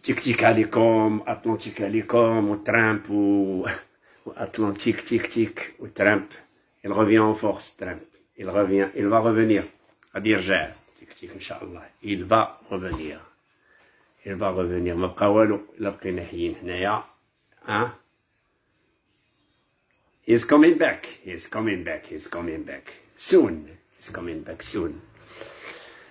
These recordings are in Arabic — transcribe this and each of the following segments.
Tic-tic Alicom, Atlantique Alicom, ou Trump, ou, Atlantique, tic-tic, ou Trump. Il revient en force, Trump. Il revient, il va revenir. À dire j'ai, Il va revenir. Il va revenir. Ma la hein? He's coming back. He's coming back. He's coming back. Soon. He's coming back soon.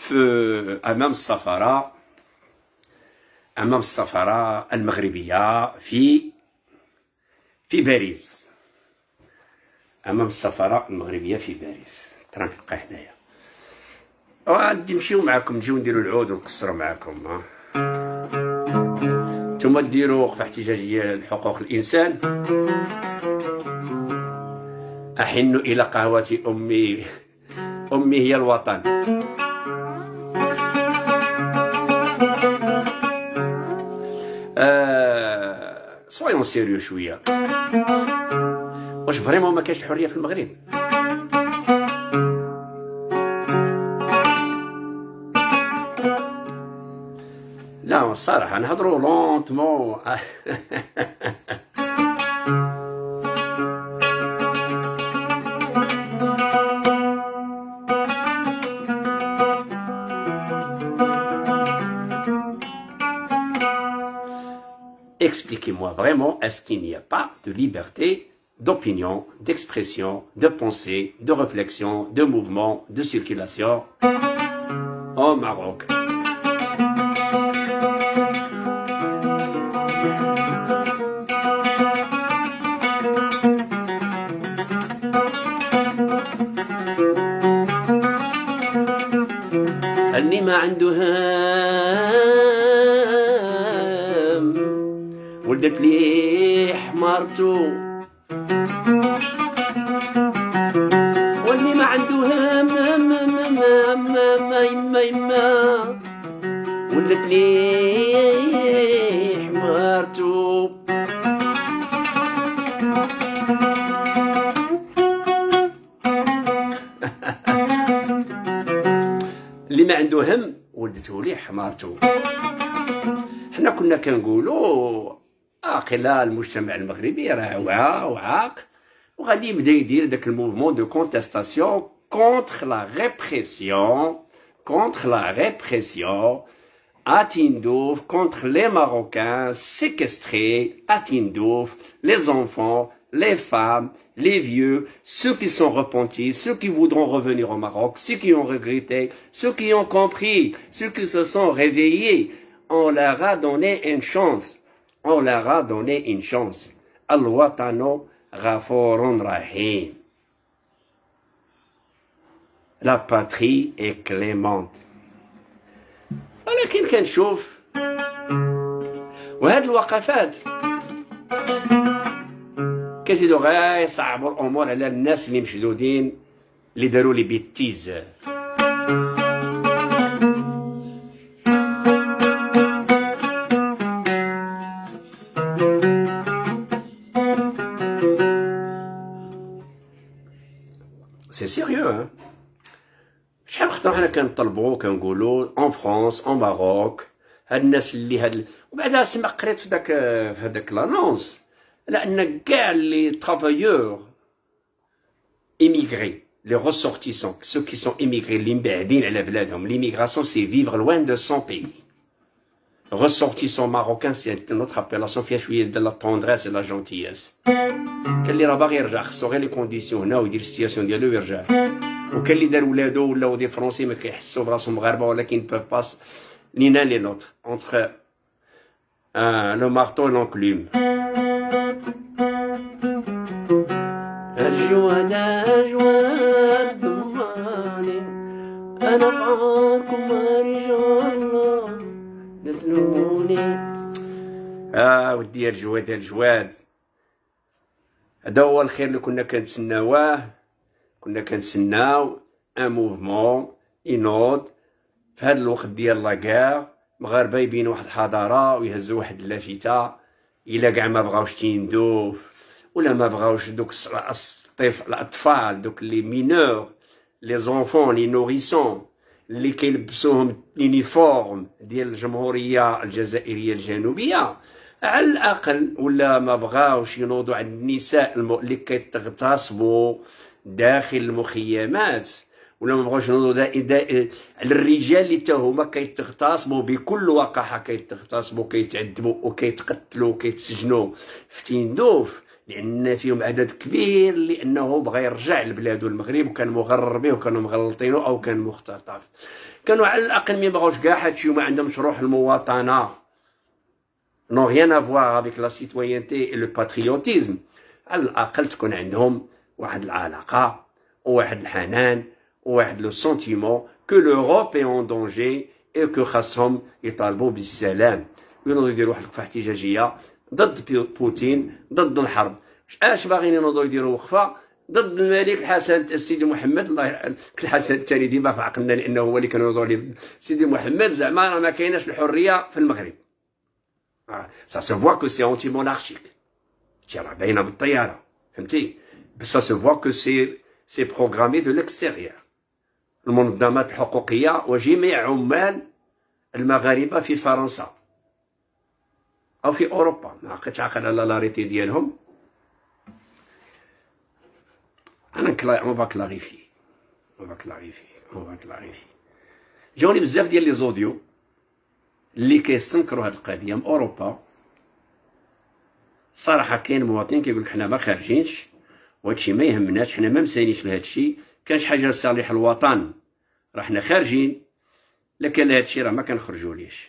في امام السفاره امام السفاره المغربيه في في باريس امام السفاره المغربيه في باريس ترى نلقى هنايا وغادي نمشيو معاكم نجيو نديرو العود ونقصرو معاكم ها نتوما ديروا وقفه احتجاجيه لحقوق الانسان احن الى قهوه امي امي هي الوطن وينو سيريو شويه واش فريمون ما كاينش الحريه في المغرب لا الصراحه نهضروا لونتمون expliquez-moi vraiment, est-ce qu'il n'y a pas de liberté d'opinion, d'expression, de pensée, de réflexion, de mouvement, de circulation au Maroc ليه مرتو واللي ما عنده هم هم هم هم هم هم هم ليه حمارته اللي ما عنده هم ولدته ليه حمارته حنا كنا كنقولوا Ah, le المجتمع المغربي راه contre وعاق وغادي يبدا يدير داك الموفمون à Tindouf contre les Marocains séquestrés à Tindouf, les enfants, les femmes, les vieux, ceux qui sont repentis, ceux qui voudront revenir au Maroc, ceux qui ont regretté, ceux qui ont compris, ceux qui se sont réveillés. On leur a donné une chance. on leur a donné une chance. Al-Watano Ghafourun Rahim. La patrie est clémente. ولكن كنشوف وهاد الوقفات كيزيدو غير يصعبوا الامور على الناس اللي مشدودين اللي داروا لي بيتيز Sérieux شحال hein. France, en كنطلبوا كنقولوا اون فرونس les ماروك ressortissants, ceux qui sont émigrés, l'immigration c'est vivre loin de son pays ressortissant marocain, c'est notre appel à Sophia de la tendresse et de la gentillesse. Quelle est la barrière, les conditions, non, ou situation Ou quelle est des Français, mais son ou qui ne pas, ni l'un entre euh, le marteau et l'enclume. يطلبوني اه ودي الجواد الجواد هذا هو الخير اللي كنا كنتسناوه كنا كنتسناو ان موفمون ينوض في هذا الوقت ديال لاكار مغاربه يبين واحد الحضاره ويهزوا واحد اللافته الا كاع ما بغاوش تيندو ولا ما بغاوش دوك الطفل الاطفال دوك لي مينور لي زونفون لي نوريسون اللي كيلبسوهم اليونيفورم ديال الجمهوريه الجزائريه الجنوبيه على الاقل ولا ما بغاوش ينوضوا عند النساء اللي كيتغتصبوا داخل المخيمات ولا ما بغاوش ينوضوا على الرجال اللي حتى هما كيتغتصبوا بكل وقاحه كيتغتصبوا كيتعذبوا وكيتقتلوا وكيتسجنوا في تندوف لان فيهم عدد كبير لانه بغى يرجع لبلادو المغرب وكان مغرر به وكانوا مغلطينه او كان مختطف كانوا على الاقل ما بغاوش كاع هادشي وما عندهمش روح المواطنه نو غيان افوار افيك لا سيتوينتي لو باتريوتيزم على الاقل تكون عندهم واحد العلاقه وواحد الحنان وواحد لو سونتيمون كو لوروب اي اون دونجي اي كو خاصهم يطالبوا بالسلام ينوضوا يديروا واحد الوقفه احتجاجيه ضد بوتين ضد الحرب اش باغيين ينوضوا يديروا وقفه ضد الملك الحسن السيد محمد الله يرحم الحسن الثاني ديما في عقلنا لانه هو اللي كان ينوضوا ليه سيدي محمد زعما راه ما كايناش الحريه في المغرب سا سو فوا كو سي اونتي مونارشيك تي راه باينه بالطياره فهمتي سا سو فوا كو سي سي بروغرامي دو ليكستيريور المنظمات الحقوقيه وجميع عمال المغاربه في فرنسا او في اوروبا ما عقدتش عاقل على لاريتي ديالهم انا كلا اون فا لاريفي اون فا لاريفي اون فا لاريفي جاوني بزاف ديال لي زوديو اللي كيستنكروا هاد القضيه من اوروبا صراحه كاين مواطنين كيقول لك حنا ما خارجينش وهادشي ما يهمناش حنا ما مسانيش لهادشي كانش حاجه لصالح الوطن راه حنا خارجين لكن هادشي لهادشي راه ما كنخرجوليش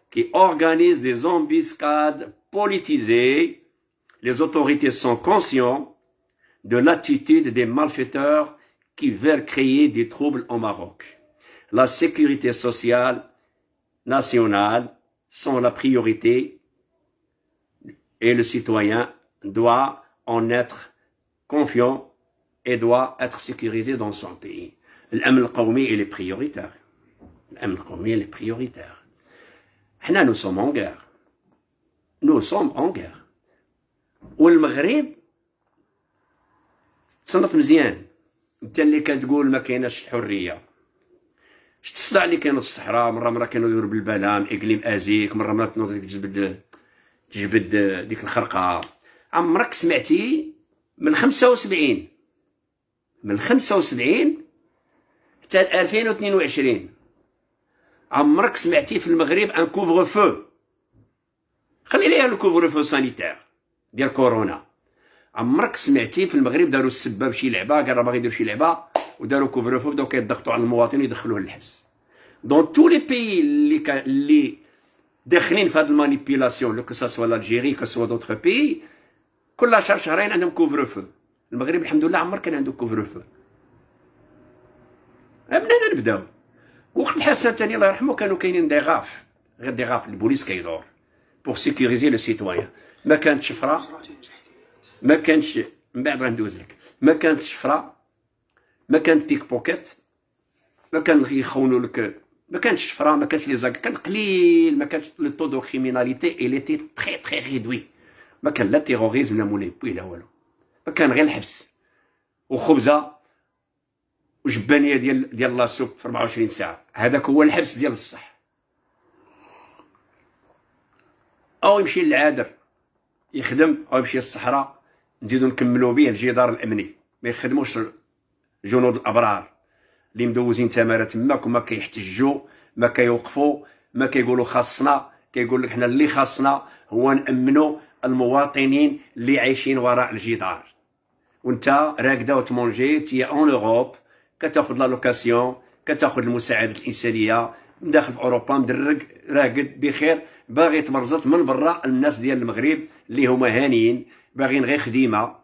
qui organise des embuscades politisées. Les autorités sont conscients de l'attitude des malfaiteurs qui veulent créer des troubles au Maroc. La sécurité sociale nationale sont la priorité et le citoyen doit en être confiant et doit être sécurisé dans son pays. L'aml qawmi est prioritaire. L'aml qawmi est prioritaire. حنا نو سوم اون غير نو سوم اون غير والمغرب تصنف مزيان انت اللي كتقول ما كايناش الحريه الصداع اللي كاين في الصحراء مره مره كانوا يدور بالبلام اقليم ازيك مره مره تنوض تجبد تجبد ديك الخرقه عمرك سمعتي من 75 من 75 حتى 2022 عمرك سمعتي في المغرب ان كوفر فو خلي لي الكوفر فو سانيتير ديال كورونا عمرك سمعتي في المغرب داروا السبه بشي لعبه قال راه باغي يدير شي لعبه وداروا كوفر فو بداو كيضغطوا على المواطن ويدخلوه للحبس دون تو لي بيي اللي كا اللي داخلين في هاد المانيبيلاسيون لو كو لالجيري كو سوا دوطخ بيي كل شهر شهرين عندهم كوفر فو المغرب الحمد لله عمر كان عنده كوفر فو من هنا نبداو وقت الحسن الثاني الله يرحمه كانوا كاينين دي غاف غير دي غاف البوليس كيدور بوغ سيكيغيزي لو سيتوايان ما كانت شفره ما كانتش من بعد غندوز لك ما كانت شفره ما كانت بيك بوكيت ما كان يخونوا لك ما كانتش شفره ما كانش لي زاك كان قليل ما كانش لو تو دو كريميناليتي اي تي تري تري ريدوي ما كان لا تيروريزم لا مولي بوي لا والو ما كان غير الحبس وخبزه وجبانيه ديال ديال لاسوب في 24 ساعه هذاك هو الحبس ديال الصح او يمشي للعادر يخدم او يمشي للصحراء نزيدو نكملو به الجدار الامني ما يخدموش الجنود الابرار اللي مدوزين تماره تماك وما كيحتجوا ما كيوقفوا ما كيقولوا خاصنا كيقول لك حنا اللي خاصنا هو نامنوا المواطنين اللي عايشين وراء الجدار وانت راكده وتمونجي تي اون اوروب كتاخذ لا لوكاسيون كتاخذ المساعدات الانسانيه من داخل في اوروبا مدرك راقد بخير باغي تمرزط من برا الناس ديال المغرب اللي هما هانيين باغيين غير خديمه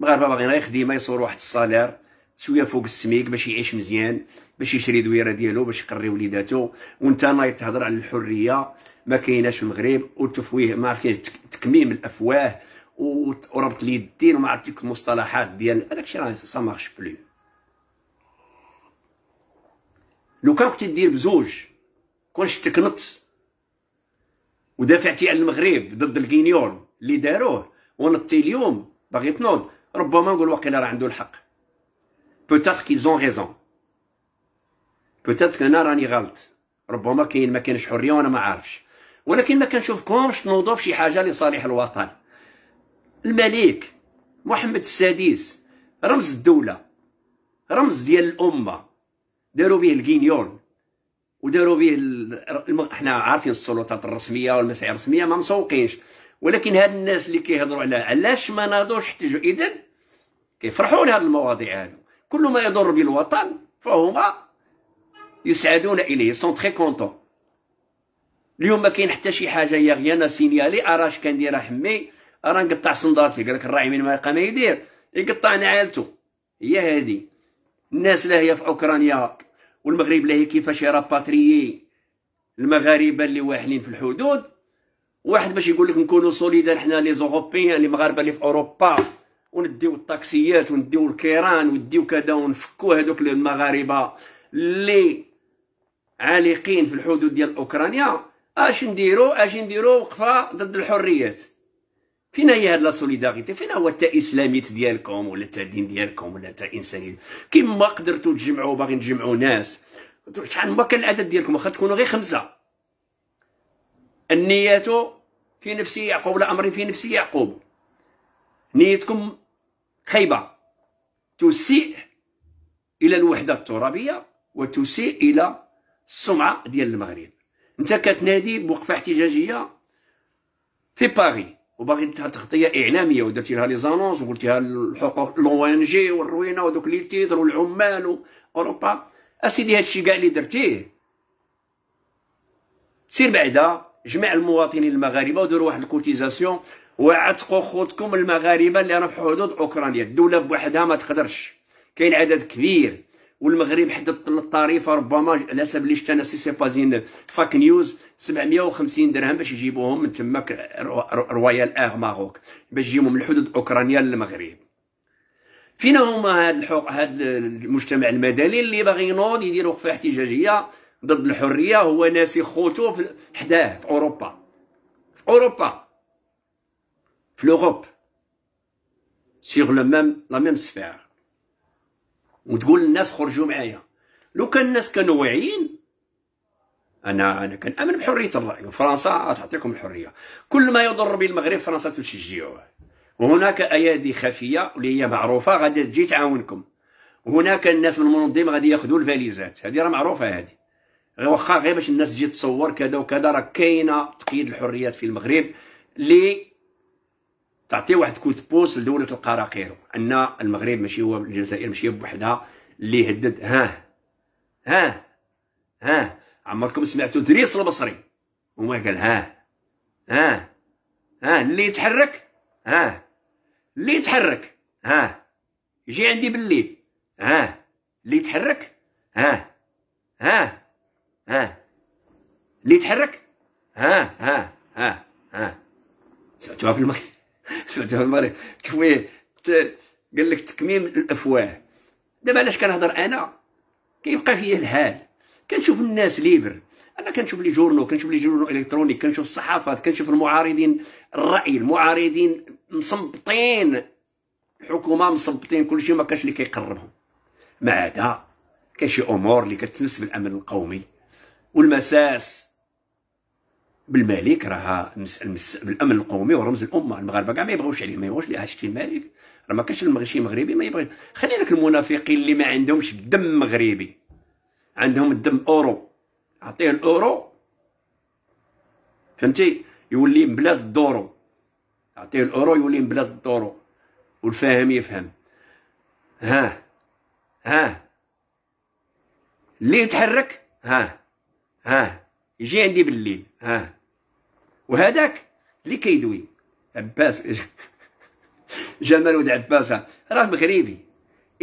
المغاربه باغيين غير خديمه يصور واحد الصالير شويه فوق السميك باش يعيش مزيان باش يشري دويره ديالو باش يقري وليداتو وانت ناي تهضر على الحريه ما كايناش في المغرب والتفويه ما عرفت تكميم الافواه وربط اليدين وما عرفت المصطلحات ديال هذاك الشيء راه سا مارش بلو لو كان كنتي دير بزوج كون شتك ودافعتي على المغرب ضد الكينيون اللي داروه ونطي اليوم باغي تنوض ربما نقول واقيلا راه عنده الحق بوتاتر كيزون غيزون ريزون بوتيتر انا راني غلط ربما كاين ما كاينش حريه وانا ما عارفش ولكن ما كنشوفكمش تنوضوا في شي حاجه لصالح الوطن الملك محمد السادس رمز الدوله رمز ديال الامه داروا به الجينيون وداروا به الم... احنا عارفين السلطات الرسميه والمسائل الرسميه ما مسوقينش ولكن هاد الناس اللي كيهضروا على علاش ما ناضوش احتجوا اذا كيفرحون لهاد المواضيع هادو كل ما يضر بالوطن فهما يسعدون اليه سون تري كونتون اليوم ما كاين حتى شي حاجه هي غير انا سينيالي اراش كنديرها حمي راه نقطع صندارتي قالك الراعي من ما يلقى ما يدير يقطع عائلته هي هذه الناس لا هي في اوكرانيا والمغرب لاهي كيفاش يراباتريي المغاربه اللي واحلين في الحدود واحد باش يقول لك نكونوا سوليدار حنا لي زوروبيان لي مغاربه اللي في اوروبا ونديو الطاكسيات ونديو الكيران ونديو كذا ونفكو هذوك المغاربه اللي عالقين في الحدود ديال اوكرانيا اش نديرو اش نديرو وقفه ضد الحريات فين هي هاد لا سوليداريتي فين هو التا اسلاميت ديالكم ولا التا دين ديالكم ولا التا انساني كيما قدرتوا تجمعوا باغي نجمعوا ناس شحال ما كان العدد ديالكم واخا تكونوا غير خمسه النيات في نفس يعقوب الامر في نفس يعقوب نيتكم خيبه تسيء الى الوحده الترابيه وتسيء الى السمعه ديال المغرب انت كتنادي بوقفه احتجاجيه في باريس وباغي تغطيه اعلاميه ودرتي لها لي زانونس وقلتيها الحقوق لو ان جي والروينه ودوك لي تيدر والعمال واوروبا اسيدي هادشي كاع اللي درتيه سير بعدا جمع المواطنين المغاربه وديروا واحد الكوتيزاسيون وعتقوا خوتكم المغاربه اللي راهم في حدود اوكرانيا الدوله بوحدها ما تقدرش كاين عدد كبير والمغرب حدد الطريفه ربما على حسب اللي شفت انا سي سي با زين فاك نيوز 750 درهم باش يجيبوهم من تماك رويال اغ ماروك باش يجيبوهم من الحدود اوكرانيا للمغرب فين هما هاد الحق هاد المجتمع المدني اللي باغي ينوض يدير وقفه احتجاجيه ضد الحريه هو ناسي خوتو حداه في اوروبا في اوروبا في لوروب سيغ لو ميم لا ميم سفير وتقول للناس خرجوا معايا لو كان الناس كانوا واعيين انا انا كنامن بحريه الراي وفرنسا تعطيكم الحريه كل ما يضر بالمغرب فرنسا تشجعه وهناك ايادي خفيه اللي هي معروفه غادي تجي تعاونكم وهناك الناس من المنظمه غادي ياخذوا الفاليزات هذه راه معروفه هذه غير واخا غير باش الناس تجي تصور كذا وكذا راه كاينه تقييد الحريات في المغرب اللي تعطي واحد كود بوس لدوله القراقيرو ان المغرب ماشي هو الجزائر ماشي بوحدها اللي هدد ها ها ها عمركم سمعتوا دريس البصري وما قال ها ها ها اللي يتحرك ها اللي يتحرك ها يجي عندي بالليل ها اللي يتحرك ها ها ها اللي يتحرك ها ها ها ها سمعتوها في المغرب سمعتوها في المغرب تفويه قال لك تكميم الافواه دابا علاش كنهضر انا كيبقى فيا الهال كنشوف الناس ليبر انا كنشوف لي جورنو كنشوف لي جورنو الكترونيك كنشوف الصحافات كنشوف المعارضين الراي المعارضين مصبطين الحكومه كل كلشي ما كانش اللي كيقربهم ما عدا كاين شي امور اللي كتمس بالامن القومي والمساس بالملك راه بالامن القومي ورمز الامه المغاربه كاع ما يبغوش عليه ما يبغوش ليه هاشتي الملك راه ما كانش شي مغربي ما يبغي خلي داك المنافقين اللي ما عندهمش دم مغربي عندهم الدم اورو اعطيه الاورو فهمتي يولي من بلاد الدورو اعطيه الاورو يولي من بلاد الدورو والفاهم يفهم ها ها اللي يتحرك ها ها يجي عندي بالليل ها وهذاك اللي كيدوي عباس جمال ولد عباس راه مغربي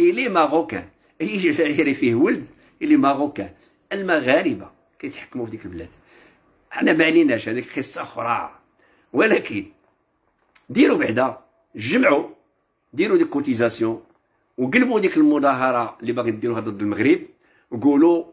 الي ماروكان اي جزائري فيه ولد اللي ماروكان المغاربه كيتحكموا في ديك البلاد حنا ما عليناش هذيك قصه اخرى ولكن ديروا بعدا جمعوا ديروا ديك كوتيزاسيون وقلبوا ديك المظاهره اللي باغي ديروها ضد المغرب وقولوا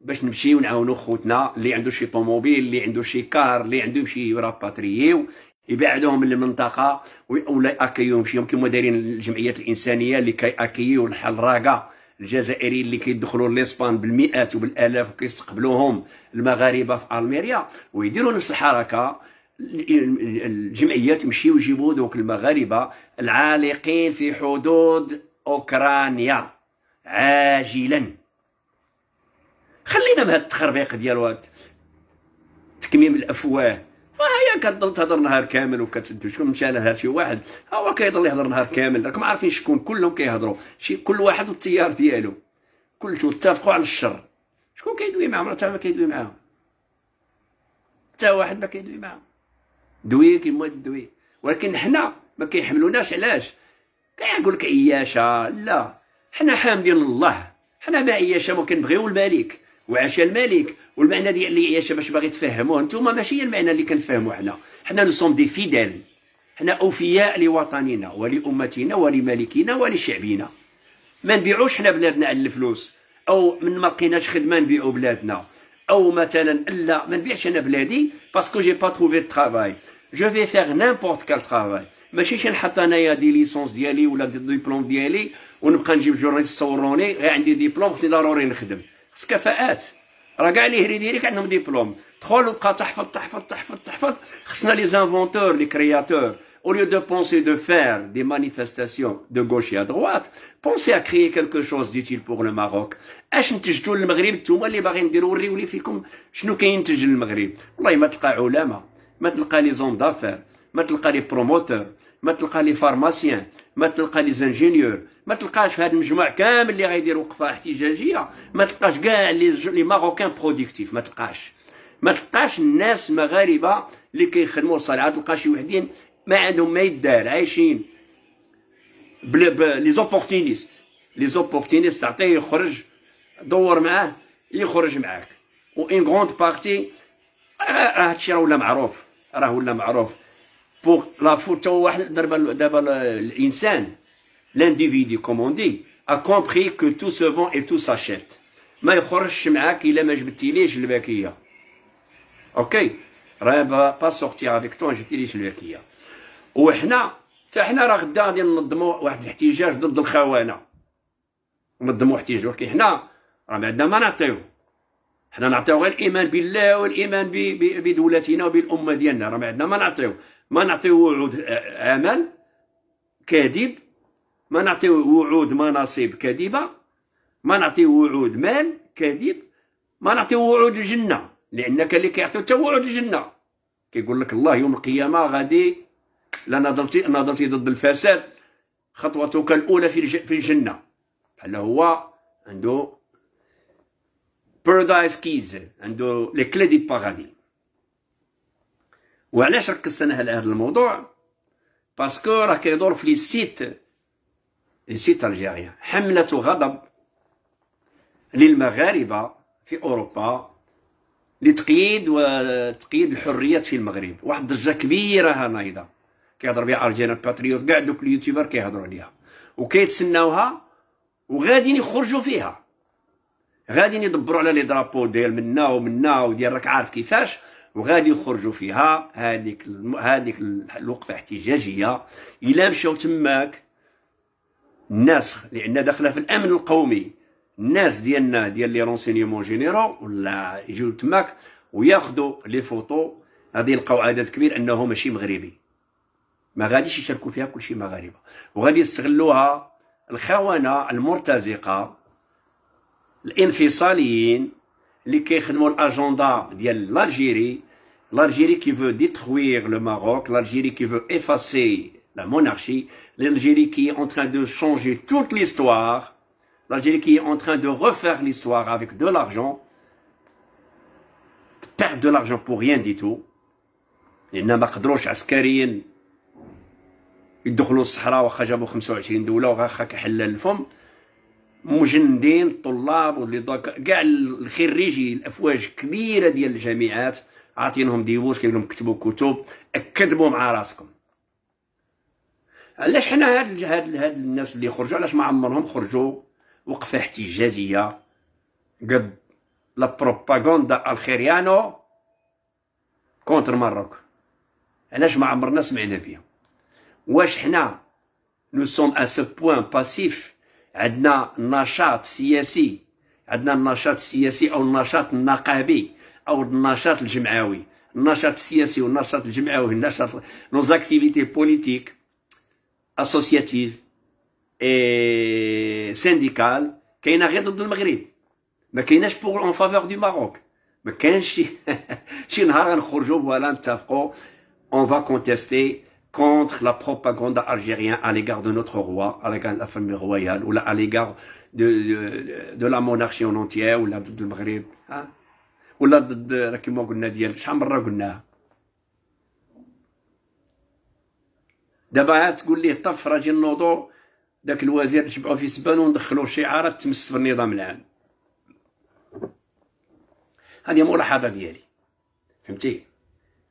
باش نمشيو نعاونوا خوتنا اللي عنده شي طوموبيل اللي عنده شي كار اللي عنده يمشي يراباترييو يبعدوهم من المنطقه ولا اكيوهم شي يوم كما دايرين الجمعيات الانسانيه اللي كيأكيو الحلراقه الجزائريين اللي كيدخلوا لاسبان بالمئات وبالالاف وكيستقبلوهم المغاربه في الميريا ويديروا نفس الحركه الجمعيات تمشي ويجيبوا دوك المغاربه العالقين في حدود اوكرانيا عاجلا خلينا من هاد التخربيق ديال تكميم الافواه ما هي تهضر نهار كامل وكتسد شكون مشى لها شي واحد هو كيضل يهضر نهار كامل راكم عارفين شكون كلهم كيهضروا شي كل واحد والتيار ديالو كلشو اتفقوا على الشر شكون كيدوي معاهم راه ما كيدوي معاهم حتى واحد ما كيدوي معاهم دوي كيما دوي ولكن حنا ما كيحملوناش علاش كيقول لك عياشه لا حنا حامدين الله حنا ما عياشه ما كنبغيو الملك وعشا الملك والمعنى ديال اللي باش باغي تفهموه نتوما ماشي المعنى اللي كنفهموا حنا حنا نصوم دي فيدال حنا اوفياء لوطننا ولامتنا ولملكنا ولشعبنا ما نبيعوش حنا بلادنا على الفلوس او من ما لقيناش خدمه نبيعو بلادنا او مثلا الا ما نبيعش انا بلادي باسكو جي با تروفي طراي جو في فيغ نيمبورت كال طراي ماشي شي نحط انايا دي ليسونس ديالي ولا دي ديبلوم ديالي ونبقى نجيب جورنيست تصوروني غير عندي ديبلوم خصني ضروري نخدم خص كفاءات راه كاع اللي يهري ديريك عندهم ديبلوم دخل وبقى تحفظ تحفظ تحفظ تحفظ خصنا لي زانفونتور لي كرياتور او ليو دو بونسي دو faire دي مانيفستاسيون دو غوش يا à بونسي ا كريي créer شوز ديتيل بوغ لو ماروك اش نتجتو للمغرب نتوما اللي باغيين نديرو وريو لي فيكم شنو كينتج للمغرب والله ما تلقى علماء ما تلقى لي زون دافير ما تلقى لي بروموتور ما تلقى لي فارماسيان ما تلقى لي زانجينيور ما تلقاش في هذا المجموع كامل اللي غيدير وقفه احتجاجيه ما تلقاش كاع لي لي ماروكان بروديكتيف ما تلقاش ما تلقاش الناس المغاربه اللي كيخدموا الصناعه تلقى شي وحدين ما عندهم ما يدار عايشين لي زوبورتينيست لي زوبورتينيست تعطيه يخرج دور معاه يخرج معاك وان غروند بارتي راه هادشي راه ولا معروف راه ولا معروف pour la faute l'insan, دابا comme on dit, ا compris كو تو سو فون اي تو ساشيت ما يخرجش معاك الا ما جبتيليش الباكيه اوكي راه با سورتي افيك تو ما جبتيليش الباكيه وحنا حتى حنا راه غدا غادي ننظموا واحد الاحتجاج ضد الخونه ننظموا احتجاج ولكن حنا راه ما عندنا ما نعطيو حنا نعطيو غير الايمان بالله والايمان بدولتنا وبالامه ديالنا راه ما عندنا ما نعطيو ما نعطيو وعود عمل آه، آه، كاذب ما نعطيو وعود مناصب كاذبه ما نعطيو وعود مال كاذب ما نعطيو وعود الجنه لانك اللي كيعطيو حتى وعود الجنه كيقول لك الله يوم القيامه غادي لا نضلتي نضلتي ضد الفساد خطوتك الاولى في في الجنه بحال هو عنده بارادايس كيز عنده لي كلي دي باغادي وعلاش ركزت انا على هذا الموضوع باسكو راه كيدور في لي سيت لي سيت الجيريا حمله غضب للمغاربه في اوروبا لتقييد وتقييد الحريات في المغرب واحد الضجه كبيره ها نايضه كيهضر بها الجيريان باتريوت كاع دوك اليوتيوبر كيهضروا عليها وكيتسناوها وغاديين يخرجوا فيها غاديين يدبروا على لي درابو ديال منا ومنا وديال راك عارف كيفاش وغادي يخرجوا فيها هذيك هذيك الوقفه احتجاجيه الا مشاو تماك الناس لان داخله في الامن القومي الناس ديالنا ديال لي رونسينيمون جينيرال ولا يجيو تماك وياخذوا لي فوتو غادي يلقاو عدد كبير انه ماشي مغربي ما غاديش يشاركوا فيها كلشي مغاربه وغادي يستغلوها الخونه المرتزقه الانفصاليين l'Algérie l'Algérie qui veut détruire le Maroc l'Algérie qui veut effacer la monarchie l'Algérie qui est en train de changer toute l'histoire l'Algérie qui est en train de refaire l'histoire avec de l'argent perdre de l'argent pour rien du tout مجندين الطلاب واللي كاع الخريجي الافواج كبيره ديال الجامعات عاطينهم ديبوس كيقول لهم كتبوا كتب كذبوا مع راسكم علاش حنا هاد هاد هاد الناس اللي خرجوا علاش ما عمرهم خرجوا وقفه احتجاجيه قد لا بروباغندا الخيريانو كونتر ماروك علاش ما عمرنا سمعنا بها واش حنا نو سوم ا سو بوين باسيف عندنا النشاط السياسي عندنا النشاط السياسي او النشاط النقابي او النشاط الجمعوي النشاط السياسي والنشاط الجمعوي النشاط نو زاكتيفيتي بوليتيك اسوسياتيف اي سينديكال كاينه غير ضد المغرب ما كايناش بوغ اون فافور دو ماروك ما كانش شي نهار غنخرجوا ولا نتفقوا اون فا كونتيستي contre la propagande algérienne à l'égard de notre roi, à l'égard de la famille royale, ou à l'égard de, de, de, la monarchie en entière, ou ضد المغرب ها ولا ضد كما قلنا ديال شحال مره قلناها دابا تقول ليه طف راجل النوضو داك الوزير نشبعو في سبان وندخلو شعارات تمس بالنظام العام هذه ملاحظه ديالي فهمتي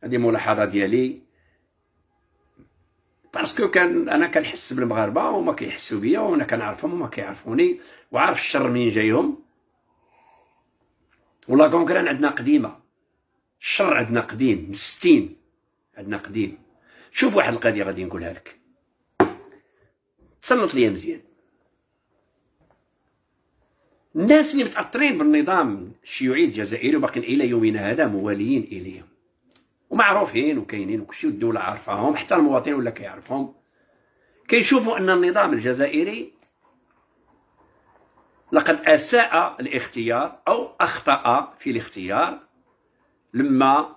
هذه ملاحظه ديالي باسكو كان انا كنحس بالمغاربه وما كيحسوا بيا وانا كنعرفهم وما كيعرفوني وعارف الشر منين جايهم ولا كونكران عندنا قديمه الشر عندنا قديم مستين عندنا قديم شوف واحد القضيه غادي نقولها لك تسلط ليا مزيان الناس اللي متاثرين بالنظام الشيوعي الجزائري وباقيين الى يومنا هذا مواليين اليهم ومعروفين وكاينين وكلشي والدوله عارفاهم حتى المواطن ولا كيعرفهم كيشوفوا ان النظام الجزائري لقد اساء الاختيار او اخطا في الاختيار لما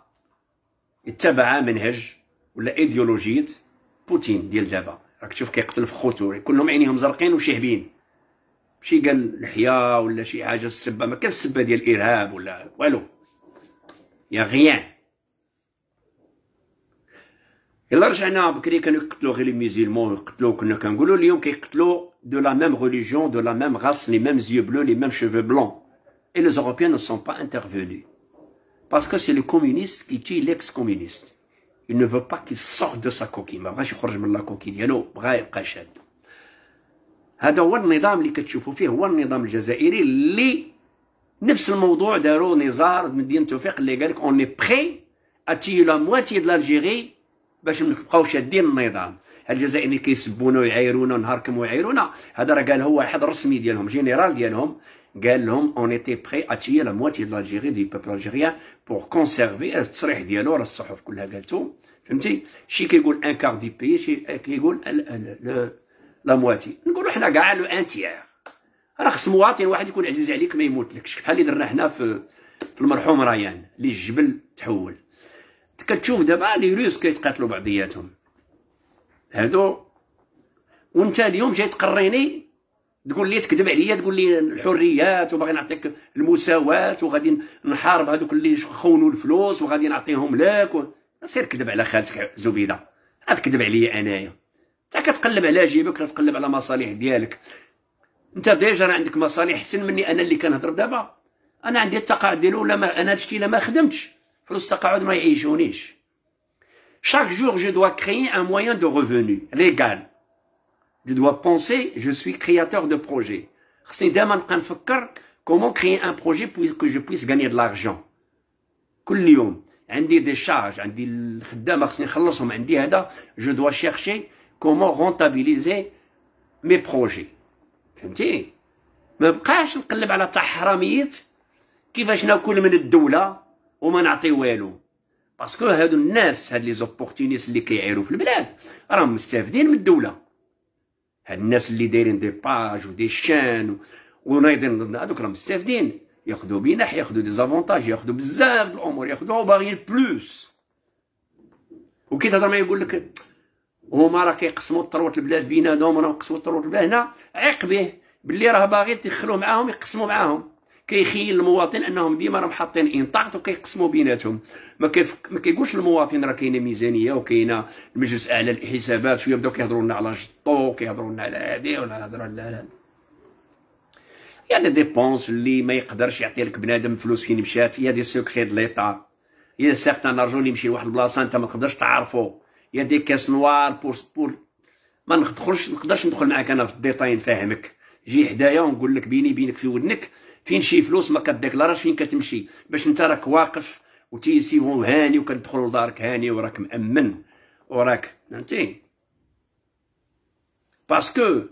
اتبع منهج ولا ايديولوجيه بوتين ديال دابا راك تشوف كيقتل في خوتو كلهم عينيهم زرقين وشهبين ماشي قال لحيا ولا شي حاجه السبه ما كان السبه ديال الارهاب ولا والو يا غيان الا رجعنا بكري كانوا يقتلوا غير لي ميزيلمون يقتلوا كنا كنقولوا اليوم كيقتلوا دو لا ميم ريليجيون دو لا ميم race, لي ميم زيو بلو لي ميم cheveux blancs. et les Européens ne sont pas intervenus. Parce que c'est le communiste qui tue l'ex-communiste. Il ne veut pas qu'il sorte de sa coquille. ما بغاش يخرج من la coquille. ديالو نفس الموضوع داروا نزار توفيق est à tuer la moitié de l'Algérie باش ما نبقاوش شادين النظام الجزائريين اللي كيسبونا ويعايرونا نهاركم ويعايرونا هذا راه قال هو واحد رسمي ديالهم جينيرال ديالهم قال لهم اون ايتي بري اتيي لا موتي ديال لالجيري دي بوبل الجيريان بور كونسيرفي التصريح ديالو راه الصحف كلها قالتو فهمتي شي كيقول ان كار دي بي شي كيقول لا مواتي نقولوا حنا كاع لو ان تيير راه خص مواطن واحد يكون عزيز عليك ما يموتلكش بحال اللي درنا حنا في في المرحوم ريان اللي الجبل تحول كتشوف دابا لي روس كيتقاتلوا بعضياتهم هادو وانت اليوم جاي تقريني تقول لي تكذب عليا تقول لي الحريات وباغي نعطيك المساواه وغادي نحارب هذوك اللي خونوا الفلوس وغادي نعطيهم لك و... سير كذب على خالتك زبيده كذب عليا انايا انت كتقلب على جيبك كتقلب على مصالح ديالك انت ديجا راه عندك مصالح حسن مني انا اللي كنهضر دابا انا عندي التقاعد ديالو ولا انا شتي لا ما خدمتش فلوس التقاعد ما يعيشونيش chaque jour je dois créer un moyen de revenu légal je dois penser je suis créateur de projet C'est دائما نبقى comment créer un projet pour que je puisse gagner de l'argent كل يوم عندي دي شارج عندي الخدامه خصني نخلصهم عندي هذا je dois chercher comment rentabiliser mes projets فهمتي ما بقاش نقلب على تحراميات كيفاش ناكل من الدوله وما نعطي والو باسكو هادو الناس هاد لي زوبورتينيست اللي كيعيروا في البلاد راهم مستافدين من الدوله هاد الناس اللي دايرين دي باج ودي شان ونايضين هادوك راهم مستافدين ياخذوا بناح ياخذوا دي زافونتاج ياخذوا بزاف الامور ياخذوا باغيين بلوس وكي تهضر معايا يقول لك هما راه كيقسموا الثروات البلاد بيناتهم وراه قسموا الثروات البلاد هنا عيق به باللي راه باغي تدخلوا معاهم يقسموا معاهم كيخيل المواطن انهم ديما راهم حاطين انطاط وكيقسموا بيناتهم ما كيف ما كيقولش المواطن راه كاينه ميزانيه وكاينه المجلس الاعلى للحسابات شويه بداو كيهضروا لنا على جطو كيهضروا لنا على هادي ولا هضره لا لا يعني دي ديبونس اللي ما يقدرش يعطي لك بنادم فلوس فين مشات هي دي سوكري د ليطا يا سيغتان ارجون اللي يمشي لواحد البلاصه انت ما تقدرش تعرفو يا دي كاس نوار بور بور ما ندخلش نقدرش ندخل معاك انا في الديتاي نفهمك جي حدايا ونقول لك بيني بينك في ودنك فين شي فلوس ما كديكلاراش فين كتمشي باش انت راك واقف وتيسي وهاني وكتدخل لدارك هاني وراك مامن وراك فهمتي باسكو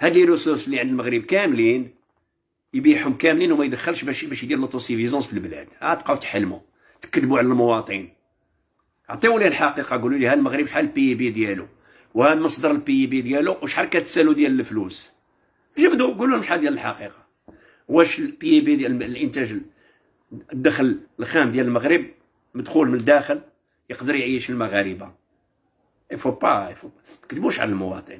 هاد لي ريسورس اللي عند المغرب كاملين يبيعهم كاملين وما يدخلش باش باش يدير لوتوسيفيزونس في البلاد عاد تبقاو تحلموا تكذبوا على المواطن عطيوني الحقيقه قولوا لي ها المغرب شحال البي بي e ديالو وها مصدر البي بي e ديالو وشحال كتسالو ديال الفلوس جبدوا قولوا لهم شحال ديال الحقيقه واش البي بي ديال الانتاج الدخل الخام ديال المغرب مدخول من الداخل يقدر يعيش المغاربه فو با فو تكذبوش على المواطن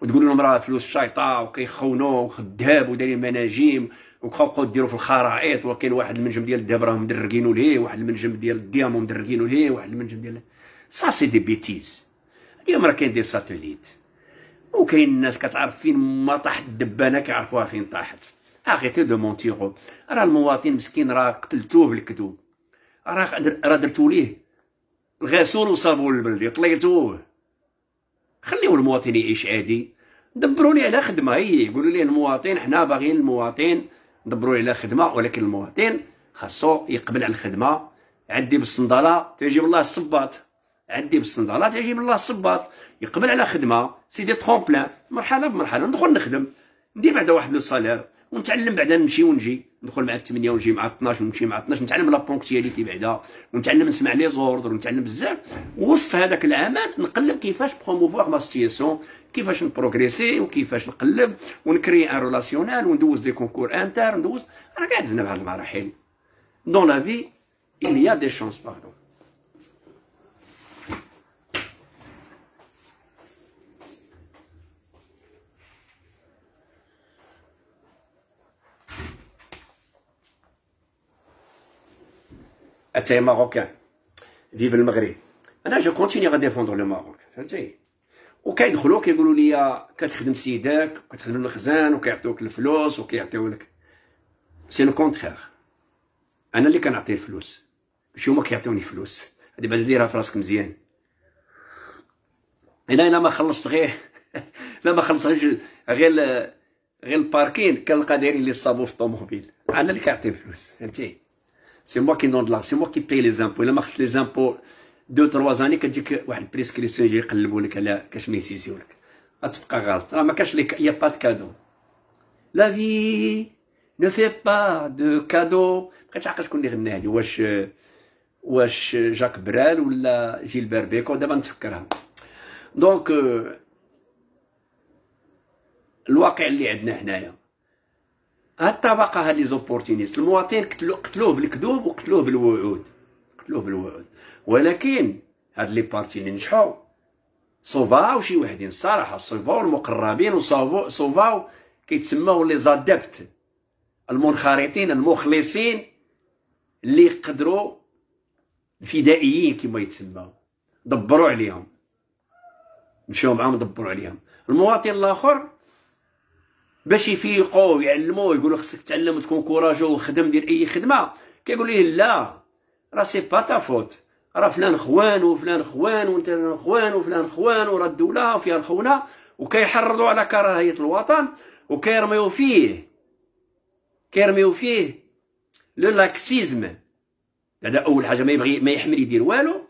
وتقولوا لهم راه فلوس الشيطان وكيخونو الذهب ودايرين مناجم وبقاو ديروا في الخرائط وكاين واحد المنجم ديال الذهب راه مدركينو ليه واحد المنجم ديال الديامون مدركينو ليه واحد المنجم ديال سا سي دي بيتيز اليوم راه كاين دي ساتليت وكاين الناس كتعرف فين ما طاحت الدبانه كيعرفوها فين طاحت اخيتي دو مونتيغو راه المواطن مسكين راه قتلتوه بالكذوب راه راه درتو ليه الغسول وصابون البلدي طليتوه خليو المواطن يعيش عادي دبروا لي على خدمه هي يقولوا ليه المواطن حنا باغيين المواطن دبروا على خدمه ولكن المواطن خاصو يقبل على الخدمه عدي بالصنداله تجيب الله الصباط عندي بالصندوق لا من الله الصباط يقبل على خدمه سيدي ترومبلان مرحله بمرحله ندخل نخدم ندير بعدا واحد لو سالير ونتعلم بعدا نمشي ونجي ندخل مع 8 ونجي مع 12 ونمشي مع 12 نتعلم لا بونكتياليتي بعدا ونتعلم نسمع لي زوردر ونتعلم بزاف وسط هذاك العمل نقلب كيفاش بروموفوار ما سيتياسيون كيفاش نبروغريسي وكيفاش نقلب ونكري ان رولاسيونال وندوز دي كونكور انتر ندوز راه كاع دزنا بهاد المراحل دون لا في il y a des اتاي ماروكان فيف المغرب انا جو كونتيني غنديفوندر لو ماروك فهمتي وكيدخلوا كيقولوا لي كتخدم سيداك وكتخدم الخزان وكيعطيوك الفلوس وكيعطيو لك سي لو كونترير انا اللي كنعطي الفلوس ماشي هما كيعطيوني فلوس هادي بعدا ديرها فراسك مزيان انا الا ما خلصت غير لا ما خلصت غير غير غير الباركين كنلقى دايرين لي الصابو في الطوموبيل انا اللي كنعطي الفلوس فهمتي سي موا كي نوض لا سي موا كي باي لي زامبو الا ما خدت لي زامبو دو تروا زاني كتجيك واحد بريسكريسيون يجي يقلبوا لك على كاش ما يسيسيو لك غتبقى غلط راه ما كاش ليك يا با كادو لا في نو في با دو كادو بقيت عاقل شكون اللي غنى هادي واش واش جاك برال ولا جيلبر بيكو دابا نتفكرها دونك الواقع اللي عندنا حنايا هاد الطبقه هاد لي زوبورتينيست المواطن قتلو قتلوه بالكذوب وقتلوه بالوعود قتلوه بالوعود ولكن هاد لي بارتي لي نجحو صوفاو شي وحدين الصراحه صوفاو المقربين وصوفاو صوفاو كيتسماو لي زادبت المنخرطين المخلصين اللي قدروا الفدائيين كما يتسماو دبروا عليهم مشاو معاهم دبروا عليهم المواطن الاخر باش يفيقوا ويعلموا يقولوا خصك تعلم وتكون كوراجو وخدم دير اي خدمه كيقول ليه لا راه سي با تا فوت راه فلان خوان وفلان خوان وانت خوان وفلان خوان وراه الدوله وفيها الخونه وكيحرضوا على كراهيه الوطن وكيرميو فيه كيرميو فيه لو لاكسيزم هذا اول حاجه ما يبغي ما يحمل يدير والو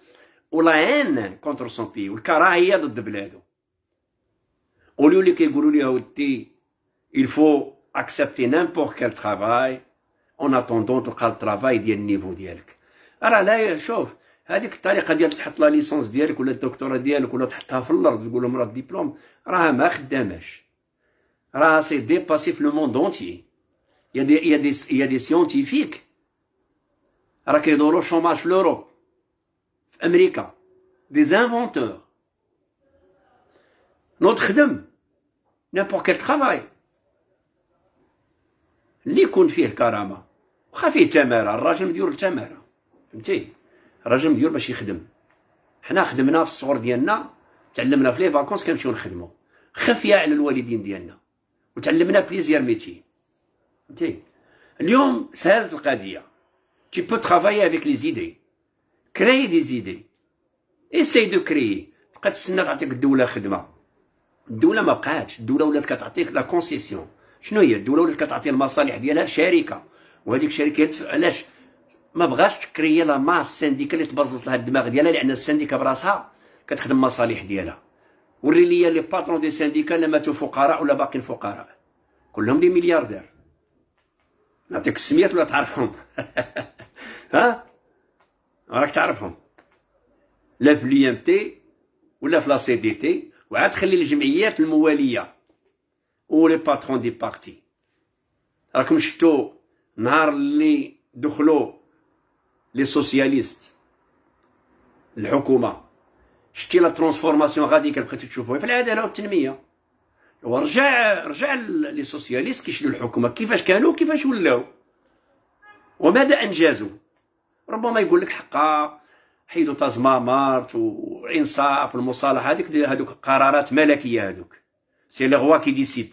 ولا هان كونتر سون بي والكراهيه ضد بلادو قولوا لي كيقولوا لي ودي Il faut accepter n'importe quel travail en attendant le تلقى الترافاي ديال النيفو ديالك راه لا شوف هذيك الطريقه ديال تحط لا ليسونس ديالك ولا الدكتوراه ديالك ولا تحطها في الارض تقول لهم راه الدبلوم راه ما خداماش راه سي دي باسيف لو موند اونتي يا دي يا دي يا دي سيونتيفيك راه كيدورو شوماج في لوروب في امريكا دي زانفونتور نوض خدم نابور كيل ترافاي اللي يكون فيه كرامه واخا فيه تماره الراجل مديور التماره فهمتي الراجل مديور باش يخدم حنا خدمنا في الصغر ديالنا تعلمنا في لي فاكونس كنمشيو نخدمو خفيه على الوالدين ديالنا وتعلمنا بليزير ميتي فهمتي اليوم سهلت القضيه تي بو travailler avec لي زيدي créer دي زيدي essaye دو كري بقات تسنى تعطيك الدوله خدمه الدوله ما بقاتش الدوله ولات كتعطيك لا كونسيسيون شنو هي الدوله ولات كتعطي المصالح ديالها شركه وهذيك الشركه علاش ما بغاش تكري لا ماس سانديكا اللي تبزط لها الدماغ ديالها لان السانديكا براسها كتخدم المصالح ديالها وري لي لي باترون دي سانديكا اللي ماتوا فقراء ولا باقي الفقراء كلهم دي ملياردير نعطيك السميات ولا تعرفهم ها راك تعرفهم لا في ليام ام تي ولا في لا سي دي تي وعاد تخلي الجمعيات المواليه لي باترون دي بارتي راكم شتو نهار اللي دخلوا لي سوسياليست الحكومه شتي لا ترانسفورماسيون غادي بقيتو تشوفوها في العداله والتنميه ورجع رجع لي سوسياليست كيشدوا الحكومه كيفاش كانوا كيفاش ولاو وماذا انجازوا ربما يقول لك حقا تازما تازمامارت وانصاف والمصالحه هذيك هذوك قرارات ملكيه هذوك سي لو روا كي ديسيد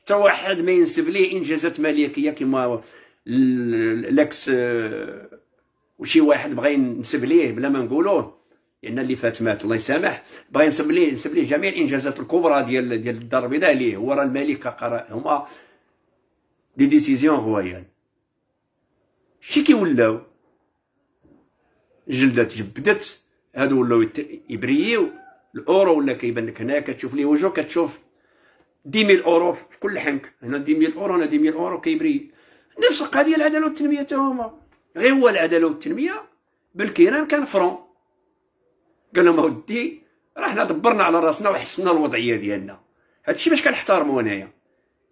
حتى واحد ما ينسب ليه انجازات ملكيه كيما لاكس وشي واحد بغى ينسب ليه بلا ما نقولوه لان اللي فات مات الله يسامح بغى ينسب ليه ينسب ليه جميع الانجازات الكبرى ديال ديال الدار البيضاء ليه هو راه الملك قرا هما دي ديسيزيون رويال شي كيولاو الجلده تجبدت هادو ولاو يبريو الاورو ولا كيبان لك هنا كتشوف ليه وجهه كتشوف ديميل اورو في كل حنك هنا ديميل اورو هنا ديميل اورو كيبري نفس القضيه العداله والتنميه حتى هما غير هو العداله والتنميه بالكيران كان فرون قال لهم اودي راه حنا دبرنا على راسنا وحسنا الوضعيه ديالنا هادشي باش كنحتارمو انايا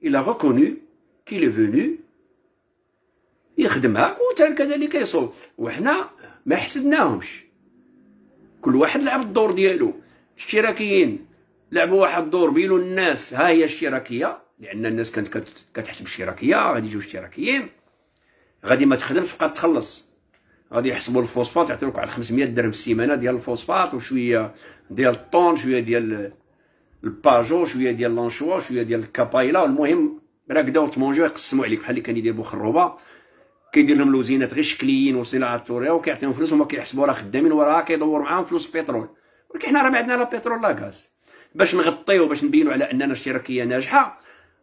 الا غوكوني كي لي فوني يخدمها كذلك يصوب وحنا ما حسدناهمش كل واحد لعب الدور ديالو الاشتراكيين لعبوا واحد الدور بينو الناس ها هي الاشتراكيه لان الناس كانت كتحسب الاشتراكيه غادي يجيو اشتراكيين غادي ما تخدمش بقى تخلص غادي يحسبوا الفوسفات يعطيوك على 500 درهم في السيمانه ديال الفوسفات وشويه ديال الطون شويه ديال الباجو شويه ديال لانشوا شويه ديال الكابايلا المهم راكدا وتمونجو يقسموا عليك بحال اللي كان يدير بوخروبه كيدير لهم لوزينات غير شكليين وصناعه توريا وكيعطيهم فلوس وما كيحسبوا راه خدامين وراها كيدور معاهم فلوس بترول ولكن حنا راه ما عندنا لا بترول لا غاز باش نغطيو باش نبينو على اننا الشركيه ناجحه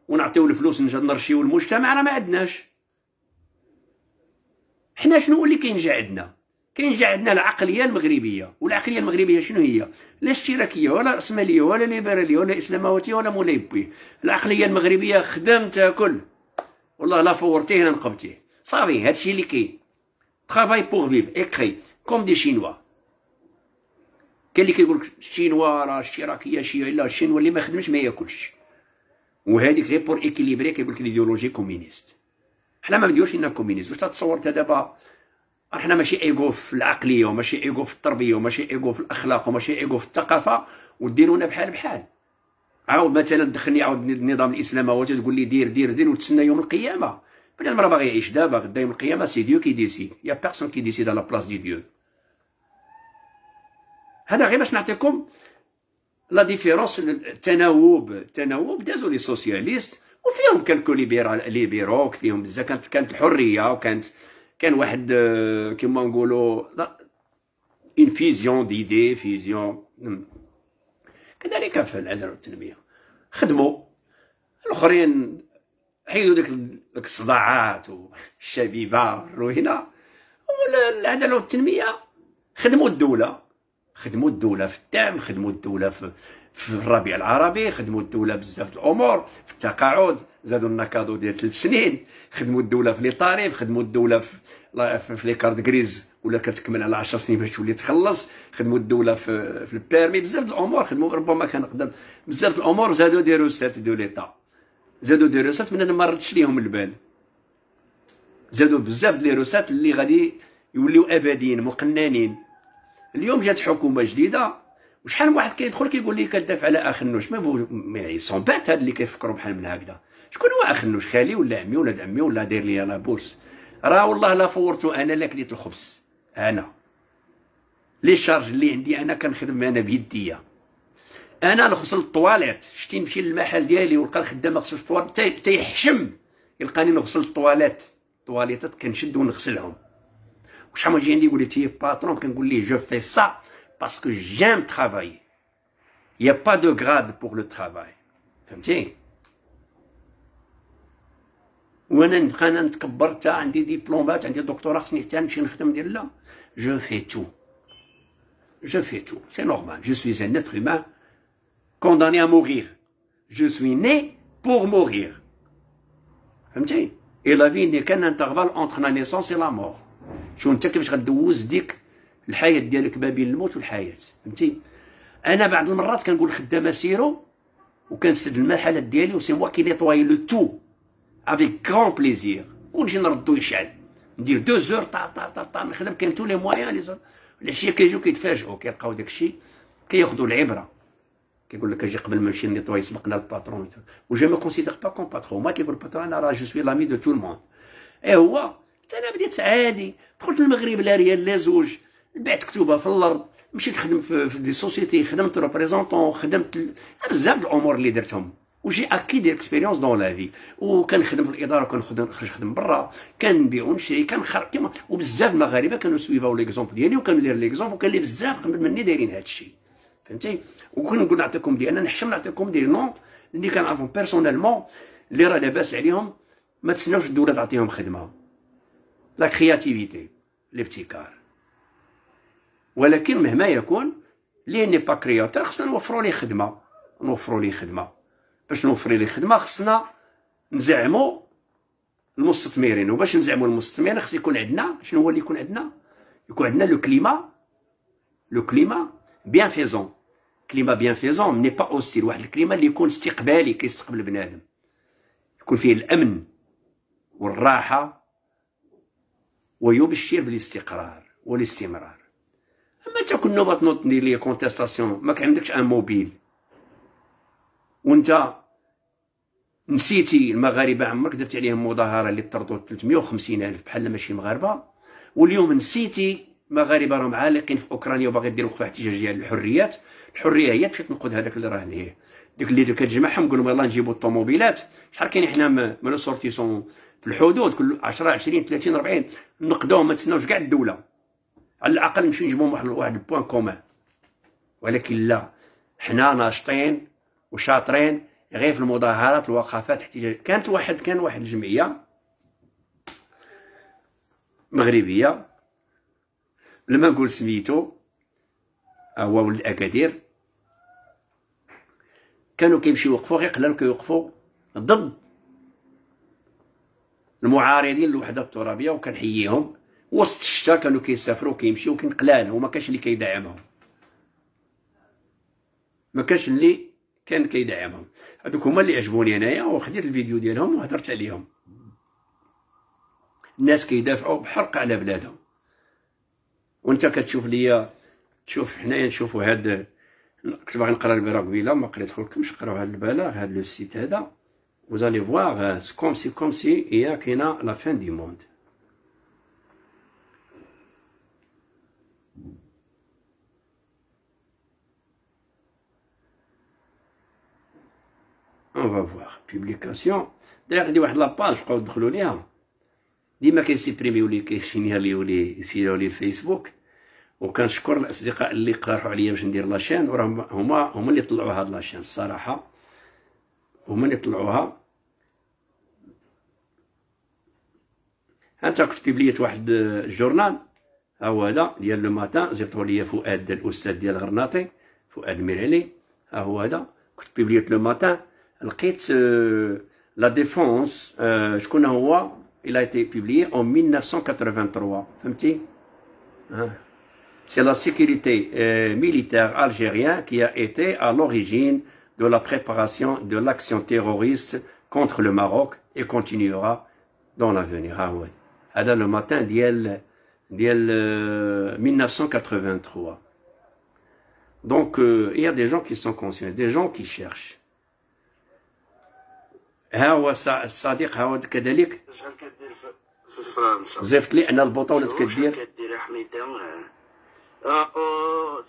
ونعطيو الفلوس نرشيو المجتمع راه ما عندناش حنا شنو اللي كاين جا عندنا كاين جا عندنا العقليه المغربيه والعقليه المغربيه شنو هي لا اشتراكيه ولا راسماليه ولا ليبراليه ولا اسلامويه ولا مولاي العقليه المغربيه خدم تاكل والله لا فورتيه لا نقبتيه صافي هادشي اللي كاين travaille pour فيف écrit كوم دي شينوا كاين اللي كيقول لك الشينوا راه اشتراكيه شي لا الشينوا اللي ما خدمش ما ياكلش وهذيك غير بور ايكيليبري كيقول لك ليديولوجي كومينيست حنا ما نديروش لنا كومينيست واش تتصور انت دابا احنا ماشي ايغو في العقليه وماشي ايغو في التربيه وماشي ايغو في الاخلاق وماشي ايغو في الثقافه وديرونا بحال بحال عاود مثلا دخلني عاود النظام الاسلامي هو تقول لي دير دير دير وتسنى يوم القيامه بلا راه باغي يعيش دابا غدا يوم القيامه سي ديو كي ديسيد يا بيرسون كي ديسيد على بلاص دي ديو هذا غير باش نعطيكم لا ديفيرونس التناوب التناوب دازو لي سوسياليست وفيهم كلكو ليبيرال ليبيرو فيهم بزاف كانت كانت الحريه وكانت كان واحد كيما نقولوا لا اون فيزيون ديدي فيزيون كذلك في العدل والتنميه خدموا الاخرين حيدوا ديك ديك الصداعات والشبيبه والروينه العداله والتنميه خدموا الدوله خدموا الدوله في الدعم خدموا الدوله في في الربيع العربي خدموا الدوله بزاف الامور في التقاعد زادوا لنا كادو ديال ثلاث سنين خدموا الدوله في لي طاريف خدموا الدوله في في لي كارد غريز ولا كتكمل على 10 سنين باش تولي تخلص خدموا الدوله في في البيرمي بزاف الامور خدموا ربما كنقدر بزاف الامور زادوا ديروا سات دو ليطا زادوا ديروا سات من انا ما ردتش ليهم البال زادوا بزاف ديال لي روسات اللي غادي يوليو ابديين مقننين اليوم جات حكومه جديده وشحال من واحد كيدخل كيقول لي كدافع على النوش ما ما سون يعني بات هاد اللي كيفكروا بحال من هكذا شكون هو اخ النوش خالي ولا عمي ولا عمي ولا داير لي لا بورس راه والله لا فورتو انا لا كليت الخبز انا لي شارج اللي عندي انا كنخدم انا بيديا انا نغسل الطواليت شتي نمشي للمحل ديالي ولقى الخدام ما غسلش الطواليت تيحشم يلقاني نغسل الطواليت الطواليتات كنشد ونغسلهم je fais ça parce que j'aime travailler. Il n'y a pas de grade pour le travail. je fais tout. Je fais tout. C'est normal. Je suis un être humain condamné à mourir. Je suis né pour mourir. Et la vie n'est qu'un intervalle entre la naissance et la mort. شو انت كيفاش غدوز ديك الحياه ديالك ما بين الموت والحياه فهمتي انا بعض المرات كنقول الخدامه سيرو وكنسد المحلات ديالي وسي موا كي نيطواي لو تو افيك كرون بليزير كلشي نردو يشعل ندير دو زور طا طا طا طا نخدم كاين تو لي موايان لي العشيه كيجيو كيتفاجئوا كيلقاو داكشي كياخذوا العبره كيقول لك اجي قبل ما نمشي نيطواي سبقنا الباترون وجا ما كونسيدير با كون باترون ما كيقول الباترون راه جو سوي لامي دو تو الموند اي هو انا بديت عادي دخلت المغرب لا ريال لا زوج بعت كتوبه في الارض مشيت خدم في, دي سوسيتي خدمت ريبريزونطون خدمت بزاف الامور اللي درتهم وجي اكي دي اكسبيريونس دون لا في وكنخدم في الاداره وكنخرج نخدم برا كنبيع ونشري كنخر كيما وبزاف المغاربه كانوا سويفاو ليكزومبل ديالي وكانوا داير ليكزومبل وكان اللي بزاف قبل مني دايرين هذا الشيء فهمتي وكنقول نعطيكم دي انا نحشم نعطيكم دي نون اللي كنعرفهم بيرسونيلمون اللي راه لاباس عليهم ما تسناوش الدوله تعطيهم خدمه لا كرياتيفيتي الابتكار ولكن مهما يكون لي ني با كرياتور خصنا نوفروا ليه خدمه نوفروا ليه خدمه باش نوفري ليه خدمه خصنا نزعموا المستثمرين وباش نزعموا المستثمرين خص يكون عندنا شنو هو اللي يكون عندنا يكون عندنا لو كليما لو كليما بيان فيزون كليما بيان فيزون ني با اوستيل واحد الكليما اللي يكون استقبالي كيستقبل بنادم يكون فيه الامن والراحه ويبشر بالاستقرار والاستمرار اما تكون نوبه تنوض ندير لي كونتيستاسيون كان عندكش ان موبيل وانت نسيتي المغاربه عمرك درت عليهم مظاهره اللي طردوا 350 الف بحال ماشي مغاربه واليوم نسيتي المغاربه راهم عالقين في اوكرانيا وباغي يديروا وقفه احتجاجيه للحريات الحريه هي تمشي تنقذ هذاك اللي راه لهيه ديك اللي كتجمعهم نقول لهم يلاه نجيبوا الطوموبيلات شحال كاين حنا ما لو سورتيسون في الحدود كل 10 20 30 40 نقدوهم ما تسناوش كاع الدوله على الاقل نمشيو نجيبهم واحد واحد بوان كومان ولكن لا حنا ناشطين وشاطرين غير في المظاهرات الوقفات احتجاج كانت واحد كان واحد الجمعيه مغربيه لما نقول سميتو هو ولد اكادير كانوا كيمشيو يوقفوا غير قلال كيوقفوا ضد المعارضين للوحده الترابيه وكنحييهم وسط الشتاء كانوا كيسافروا كيمشيو كنقلان وما كانش اللي كيدعمهم ما كانش اللي كان كيدعمهم هذوك هما اللي عجبوني انايا وخديت الفيديو ديالهم وهضرت عليهم الناس كيدافعوا بحرق على بلادهم وانت كتشوف ليا تشوف حنايا نشوفوا هاد كنت باغي نقرا البلاغ قبيله ما لكمش قراو هاد البلاغ هاد لو سيت هذا vous allez voir, c'est comme si, comme si il y a, qu'il y a la fin du monde. On va voir, publication. D'ailleurs, il y a la page, je crois, ليها ديما كيسيبريميو لي كيسينياليو لي سيريو لي الفيسبوك وكنشكر الاصدقاء اللي اقترحوا عليا باش ندير لاشين وراهم هما هما اللي طلعوا هاد لاشين الصراحه هما يطلعوها انت كنت كيبليت واحد الجورنال ها هو هذا ديال لو ماتان زيبطو ليا فؤاد الاستاذ ديال غرناطي فؤاد ميريلي ها هو هذا كنت بيبليت لو ماتان لقيت آه، لا ديفونس آه، شكون هو الى تي بيبليي اون 1983 فهمتي سي لا سيكوريتي ميليتير الجيريان كي ا ايتي ا لوريجين de la préparation de l'action terroriste contre le Maroc et continuera dans l'avenir. Ah, ah le matin 1983. Euh, Donc euh, il y a des gens qui sont conscients, des gens qui cherchent. Hein, ah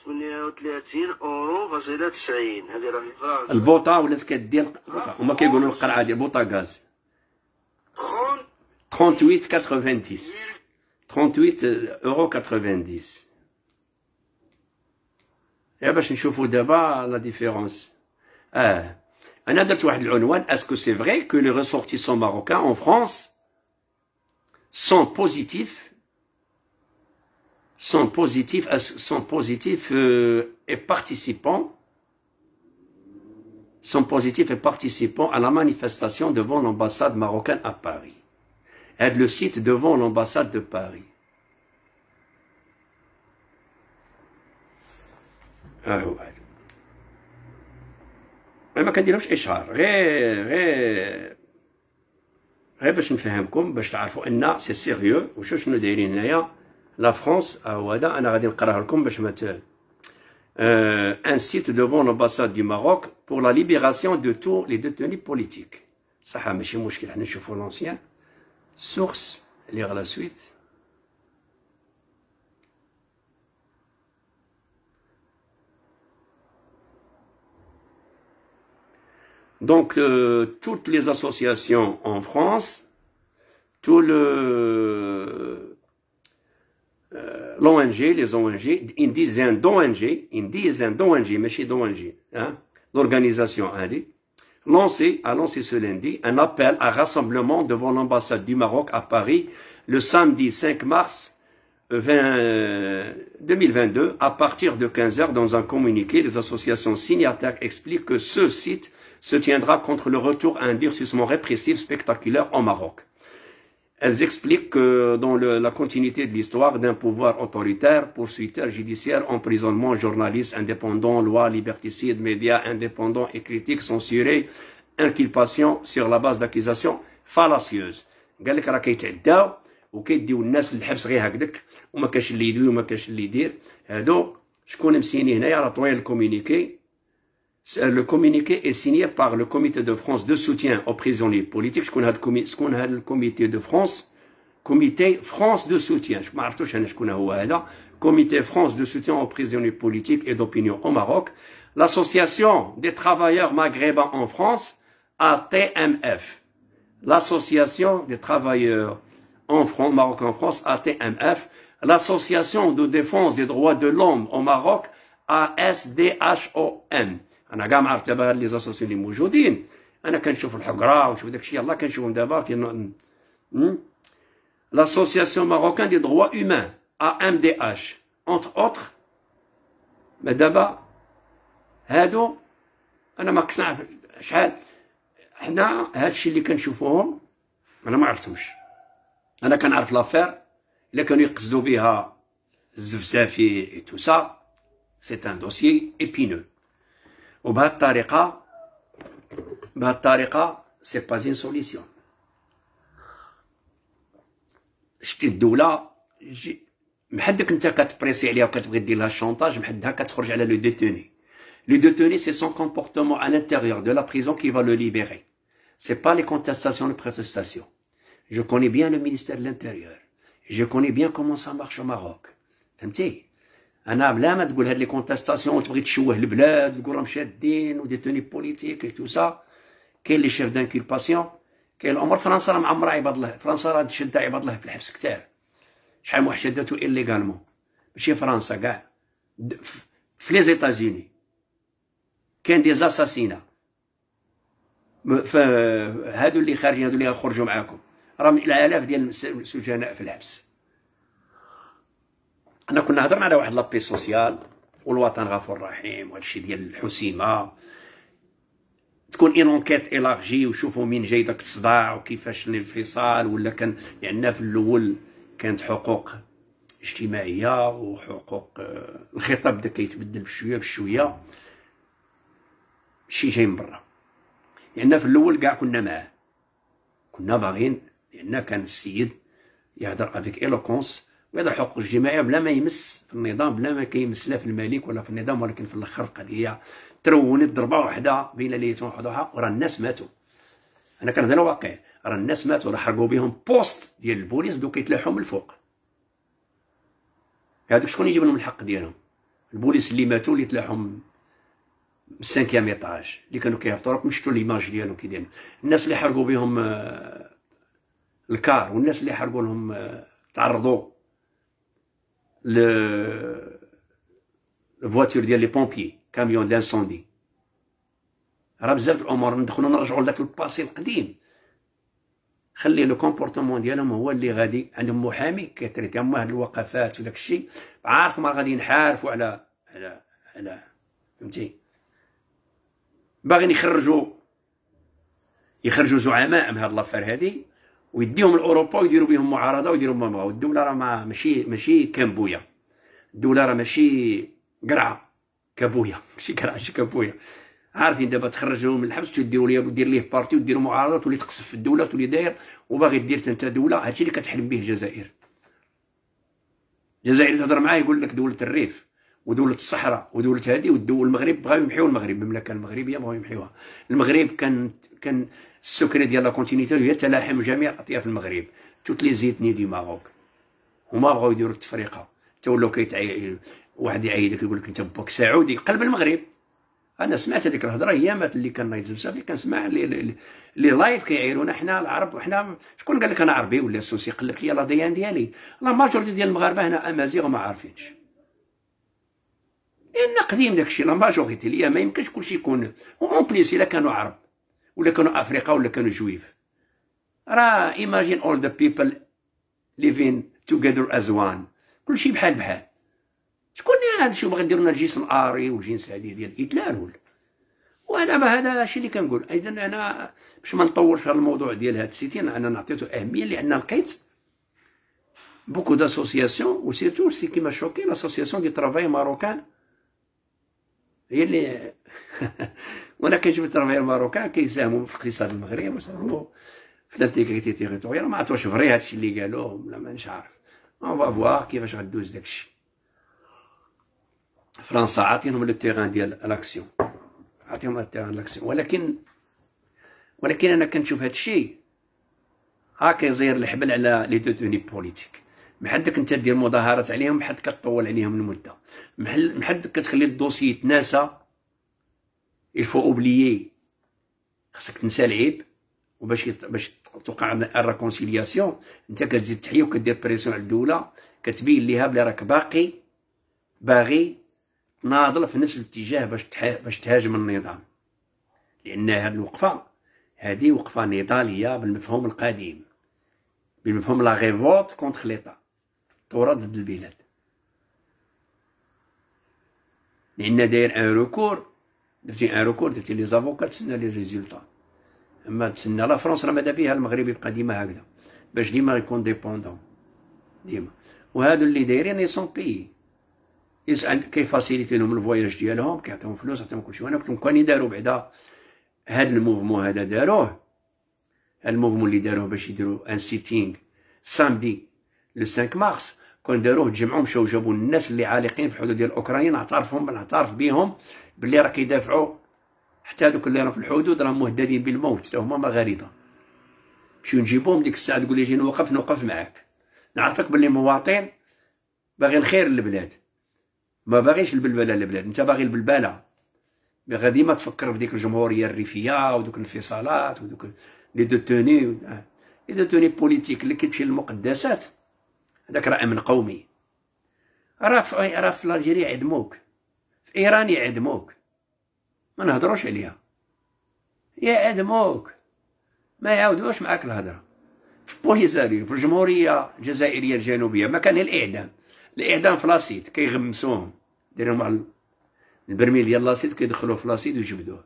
38,90. Hadi rah la bouteille wlat katdir taqta wma kaygoulou la qer'a dial bouteille gaz. 38,90. Yebach nchoufo daba la difference. Ah ana drt wahed l'unwan askou c'est vrai que les ressortissants marocains en France sont positifs sont positifs, sont positifs et participants sont positifs et participants à la manifestation devant l'ambassade marocaine à Paris. Aide le site devant l'ambassade de Paris. ايوا ما كنديرهمش اشهار غير je غير باش نفهمكم C'est sérieux. je سي la France à Ouada, euh, un site devant l'ambassade du Maroc pour la libération de tous les détenus politiques. Ça, c'est l'ancien. Source, lire la suite. Donc, euh, toutes les associations en France, tout le euh, l'ONG, les ONG, une dizaine d'ONG, une dizaine d'ONG, mais chez d'ONG, hein, l'organisation indie, lancé, a lancé ce lundi un appel à rassemblement devant l'ambassade du Maroc à Paris le samedi 5 mars 20, euh, 2022 euh, à partir de 15 heures dans un communiqué. Les associations signataires expliquent que ce site se tiendra contre le retour à un durcissement répressif spectaculaire au Maroc elles expliquent que dans la continuité de l'histoire d'un pouvoir autoritaire, poursuiteur, judiciaire, emprisonnement, journalistes indépendants, lois, liberticides, médias indépendants et critiques censurés, inculpation sur la base d'accusations fallacieuses. Euh, le communiqué est signé par le comité de France de soutien aux prisonniers politiques. Je connais le comité de France, comité France de soutien. Je comité France de soutien aux prisonniers politiques et d'opinion au Maroc. L'association des travailleurs maghrébins en France, ATMF. L'association des travailleurs en France, Maroc en France, ATMF. L'association de défense des droits de l'homme au Maroc, ASDHOM. انا كاع مع التبع لي زاسوسي اللي موجودين انا كنشوف الحقره ونشوف داكشي يلاه كنشوفهم دابا كي لاسوسياسيون ماروكان دي دغوا اومان ا ام دي اش اونت اوتر ما دابا هادو انا ما كنتش نعرف شحال حنا هادشي اللي كنشوفوهم انا ما عرفتهمش انا كنعرف لافير الا كانوا يقصدوا بها الزفزافي اي تو سا سي ان دوسيي ايبينو Ou Bhattariqa, ce n'est pas une solution. Je te dis là, je ne sais pas si tu es allé ou que tu de la chantage, je ne sais le détenu. Le détenir, c'est son comportement à l'intérieur de la prison qui va le libérer. Ce n'est pas les contestations, les protestations. Je connais bien le ministère de l'Intérieur. Je connais bien comment ça marche au Maroc. tas انا بلا ما تقول هاد لي كونتاستاسيون وتبغي تشوه البلاد تقول راهم شادين ودي توني بوليتيك تو سا كاين لي شيف دانكولباسيون كاين الامور فرنسا راه معمره عباد الله فرنسا راه تشد عباد الله في الحبس كتار شحال من واحد شداتو ايليغالمون ماشي فرنسا كاع في لي زيتازيني كاين دي زاساسينا هادو اللي خارجين هادو اللي غيخرجوا معاكم راهم الالاف ديال السجناء في الحبس انا كنا هضرنا على واحد لابي سوسيال والوطن غفور رحيم وهذا الشيء ديال الحسيمه تكون اون انكيت الارجي وشوفوا مين جاي داك الصداع وكيفاش الانفصال ولا كان لان يعني في الاول كانت حقوق اجتماعيه وحقوق آه، الخطاب بدا كيتبدل بشويه بشويه شي جاي من برا لان يعني في الاول كاع كنا معاه كنا باغيين لان يعني كان السيد يهضر افيك ايلوكونس وهذا الحقوق الجماعيه بلا ما يمس في النظام بلا ما كيمس لا في الملك ولا في النظام ولكن في الاخر القضيه ترونت ضربه واحده بين ليله وضحاها وراه الناس ماتوا انا كان هذا واقع راه الناس ماتوا راه حرقوا بهم بوست ديال البوليس بداو كيتلاحوا من الفوق هادوك شكون يجيب لهم الحق ديالهم البوليس اللي ماتوا اللي تلاحوا من السانكيام ايطاج اللي كانوا كيهبطوا راكم شفتوا ليماج ديالهم كي دايرين الناس اللي حرقوا بهم آه، الكار والناس اللي حرقوا لهم آه، تعرضوا le فواتور ديال لي بومبيي كاميون دانسوندي راه بزاف الامور ندخلو نرجعو لذاك الباسي القديم خلي لو كومبورتمون ديالهم هو اللي غادي عندهم محامي كيتريتي هما هاد الوقفات وداك الشيء عارف ما غادي نحارفوا على على على فهمتي باغيين يخرجوا يخرجوا زعماء من هاد لافير هادي ويديهم لاوروبا ويديروا بهم معارضه ويديروا ما بغاو الدوله راه ماشي ماشي كامبويا الدوله راه ماشي قرعه كابويا ماشي قرعه ماشي كابويا عارفين دابا تخرجهم من الحبس تديروا ليه ودير ليه بارتي وديروا معارضه تولي تقصف في الدوله تولي داير وباغي دير انت دوله هادشي اللي كتحلم به الجزائر الجزائر تهضر معاه يقول لك دوله الريف ودوله الصحراء ودوله هذه والدول المغرب بغاو يمحيو المغرب المملكه المغربيه بغاو يمحيوها المغرب كانت كان السكري ديال لا كونتينيتي هي تلاحم جميع اطياف المغرب توت لي زيتني دي ماروك هما بغاو يديروا التفريقه حتى ولاو كيتعي واحد يعيدك يقول لك انت باك سعودي قلب المغرب انا سمعت هذيك الهضره ايامات اللي كان نايض بزاف اللي كنسمع لي لي لايف كيعيرونا حنا العرب وحنا شكون قال لك انا عربي ولا سوسي قال لك هي لا ديان ديالي لا ماجورتي ديال المغاربه هنا امازيغ وما عارفينش لان إيه، قديم داكشي لا ماجورتي ليا ما يمكنش كلشي يكون اون بليس الا كانوا عرب ولا كانوا افريقا ولا كانوا جويف راه ايماجين اول ذا بيبل ليفين توغيدر از وان كلشي بحال بحال شكون هذا شو باغي يديروا لنا الجنس الاري والجنس هذه ديال هتلر ولا وانا ما هذا الشيء اللي كنقول اذا انا باش ما نطورش في الموضوع ديال هاد السيتي انا نعطيته اهميه لان لقيت بوكو داسوسياسيون سيرتو سي كيما شوكي لاسوسياسيون دي ترافاي ماروكان هي اللي وانا كنشوف الترفيه الماروكان كيساهموا في اقتصاد المغرب وساهموا في لانتيغريتي تيريتوريال ما عرفتش واش فري هادشي اللي قالوه ولا مانيش عارف اون فوا فوا كيفاش غدوز داكشي فرنسا عاطينهم لو تيغان ديال لاكسيون عاطيهم لو تيغان لاكسيون ولكن ولكن انا كنشوف هادشي ها آه، كيزير الحبل على لي دو توني بوليتيك محدك انت دير مظاهرات عليهم محدك كطول عليهم المده محل محدك كتخلي الدوسي يتناسى il faut oublier خصك تنسى العيب وباش يط... باش توقع الريكونسيلياسيون انت كتزيد تحيه وكدير بريسيون على الدوله كتبين ليها بلي راك باقي باغي تناضل في نفس الاتجاه باش تح... باش تهاجم النظام لان هذه الوقفه هذه وقفه نضاليه بالمفهوم القديم بمفهوم لا ريفولت كونتر ليطا ثوره ضد البلاد لان داير ان ريكور درتي ان روكور درتي لي زافوكا تسنى لي ريزولطا اما تسنى لا فرونس راه ماذا بيها المغرب يبقى ديما هكذا باش ديما يكون ديبوندون ديما وهادو اللي دايرين سون بيي يسال كيفاسيليتي لهم الفواياج ديالهم كيعطيهم فلوس يعطيهم كلشي وانا قلت لهم كان يداروا بعدا هاد الموفمون هذا داروه هاد الموفمون اللي داروه باش يديروا ان سيتينغ سامدي لو 5 مارس كون داروه تجمعوا مشاو جابوا الناس اللي عالقين في الحدود ديال اوكرانيا نعترفهم نعترف بهم باللي راه كيدافعوا حتى دوك اللي راهم في الحدود راهم مهددين بالموت حتى هما مغاربه مشيو نجيبوهم ديك الساعه تقول لي جي نوقف نوقف معاك نعرفك باللي مواطن باغي الخير للبلاد ما باغيش البلبله للبلاد انت باغي البلبله غادي ما تفكر بديك الجمهوريه الريفيه ودوك الانفصالات ودوك لي دو توني آه. لي دو توني بوليتيك اللي كتمشي للمقدسات هذاك راه امن قومي راه في راه في لالجيري عدموك في ايران يعدموك ما نهضروش عليها يعدموك ما يعاودوش معاك الهضره في بوليزاري في الجمهوريه الجزائريه الجنوبيه مكان الاعدام الاعدام في لاسيد كيغمسوهم ديرهم على البرميل ديال لاسيد كيدخلوه في لاسيد ويجبدوه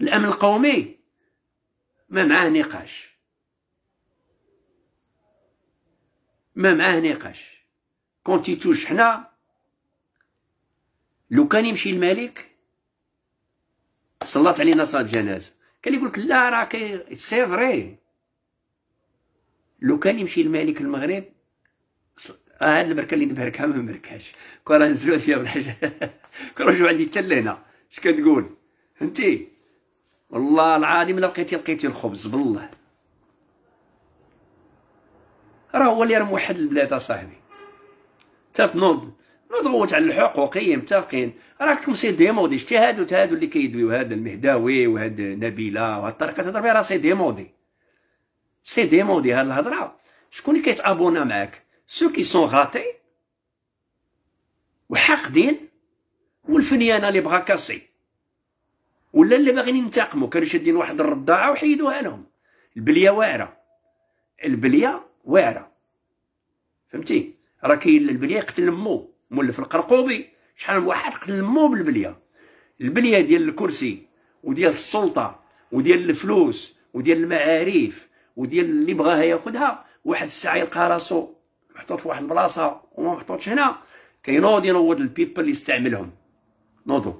الامن القومي ما معاه نقاش ما معاه نقاش كون تيتوش حنا لو كان يمشي الملك صلات علينا صلاه جنازه كان يقولك لا راه كي سي فري لو كان يمشي الملك المغرب آه، هاد آه البركه اللي نباركها ما نباركهاش كون راه نزلو فيها بالحجة كون رجعوا عندي حتى لهنا اش كتقول انت والله العظيم الا لقيتي الخبز بالله راه هو اللي رمى واحد البلاد اصاحبي تا تنوض نضغوط على الحقوقيه متفقين راكم سي ديمودي شتي هادو هادو اللي كيدويو هاد المهداوي وهاد نبيله وهاد الطريقه تهضر بها راه سي ديمودي سي ديمودي هاد الهضره شكون اللي كيتابونا معاك سو كي سون غاتي وحاقدين والفنيانه اللي بغا كاسي ولا اللي باغيين ينتقموا كانوا شادين واحد الرضاعه وحيدوها لهم البليه واعره البليه واعره فهمتي راه كاين البليه يقتل مو مولف القرقوبي شحال من واحد قتل مو بالبليه البليه ديال الكرسي وديال السلطه وديال الفلوس وديال المعارف وديال اللي بغاها ياخذها واحد الساعه يلقى راسو محطوط في واحد البلاصه وما محطوطش هنا كينوض ينوض البيبل اللي يستعملهم نوضوا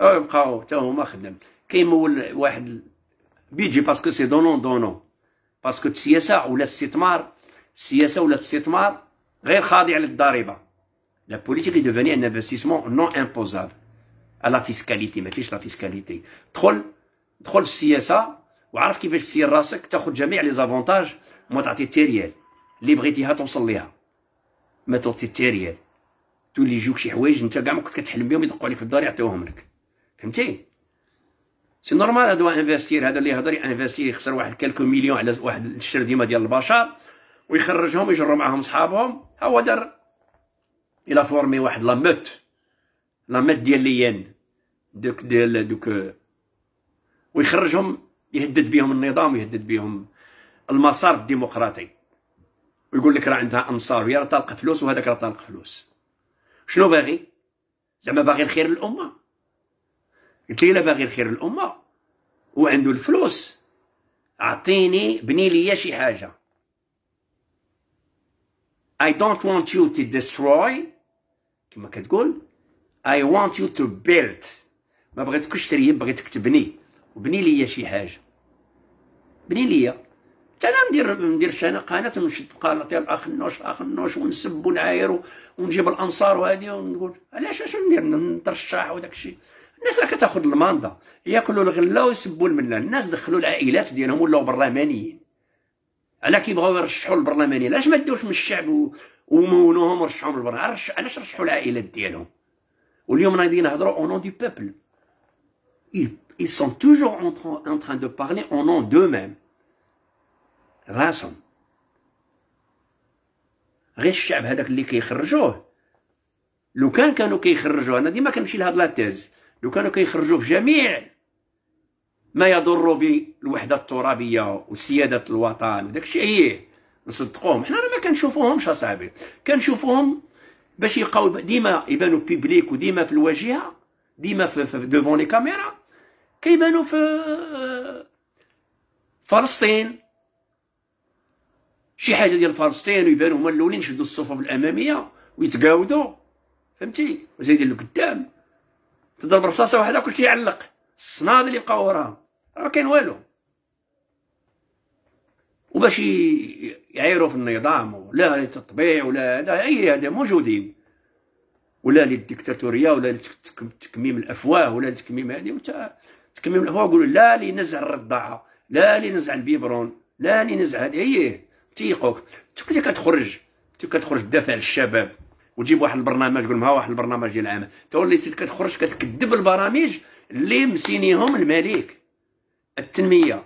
او يبقاو حتى هما خدام كيمول واحد بيجي باسكو سي دونون دونون باسكو السياسه ولا الاستثمار السياسه ولا الاستثمار غير خاضع للضريبه La politique est devenue un investissement non imposable à la fiscalité ما فيش لا فيسكاليتي دخل دخل السياسه وعرف كيفاش تسير راسك تاخذ جميع لي زافونتاج وما تعطي حتى ريال اللي بغيتيها توصل ليها ما تعطي حتى ريال تولي يجوك شي حوايج انت كاع ما كنت كتحلم بهم يدقوا عليك في الدار يعطيوهم لك فهمتي سي نورمال هادو انفستير هذا اللي يهضر انفستير يخسر واحد كالكو مليون على واحد الشرديمه ديال البشر ويخرجهم يجروا معاهم صحابهم هو دار الى فورمي واحد لا لا لاموت ديال ليان دوك ديال دوك ويخرجهم يهدد بهم النظام ويهدد بهم المسار الديمقراطي ويقول لك راه عندها انصار ويا راه طالقه فلوس وهذاك راه طالق فلوس شنو باغي زعما باغي الخير للامه قلت لي لا باغي الخير للامه وعندو الفلوس اعطيني بني ليا شي حاجه I don't want you to destroy كما كتقول اي want يو تو بيلد ما بغيتكش تريب بغيتك تبني وبني ليا شي حاجه بني ليا حتى انا ندير ندير شانا قناه ونشد قناه ديال اخ النوش اخ النوش ونسب ونعاير ونجيب الانصار وهذه ونقول علاش اش ندير نترشح وداك الشيء الناس راه كتاخذ الماندا ياكلوا الغله ويسبوا المنا الناس دخلوا العائلات ديالهم ولاو برلمانيين على كيبغاو يرشحوا البرلمانيين علاش ما داوش من الشعب ومونوهم ورشحوهم للبر علاش رشحوا العائلات ديالهم واليوم غادي نهضروا اون نون دو بوبل ils sont toujours en train, en train de parler au nom d'eux-mêmes راسهم غير الشعب هذاك اللي كيخرجوه لو كان كانوا كيخرجوه انا ديما كنمشي لهاد لاتيز لو كانوا كيخرجوه في جميع ما يضر بالوحده الترابيه وسياده الوطن وداكشي ايه نصدقوهم حنا راه ما كنشوفوهمش اصاحبي كنشوفوهم باش يبقاو ديما يبانو بيبليك وديما في الواجهه ديما في, في دوفون لي كاميرا كيبانو في آه، فلسطين شي حاجه ديال فلسطين ويبانو هما الاولين يشدوا الصفوف الاماميه ويتقاودو فهمتي وزيد لقدام تضرب رصاصه واحده كلشي يعلق الصناد اللي بقاو وراها راه كاين والو وباش يعيروا في النظام ولا للتطبيع ولا هذا اي هذا موجودين ولا للديكتاتوريه ولا لتكميم الافواه ولا لتكميم هذه وتا تكميم الافواه يقولوا لا لنزع الرضاعه لا لنزع البيبرون لا لنزع هذه ايه تيقوك اللي كتخرج كتخرج تدافع للشباب وتجيب واحد البرنامج تقول ها واحد البرنامج ديال العام اللي كتخرج كتكذب البرامج اللي مسينيهم الملك التنميه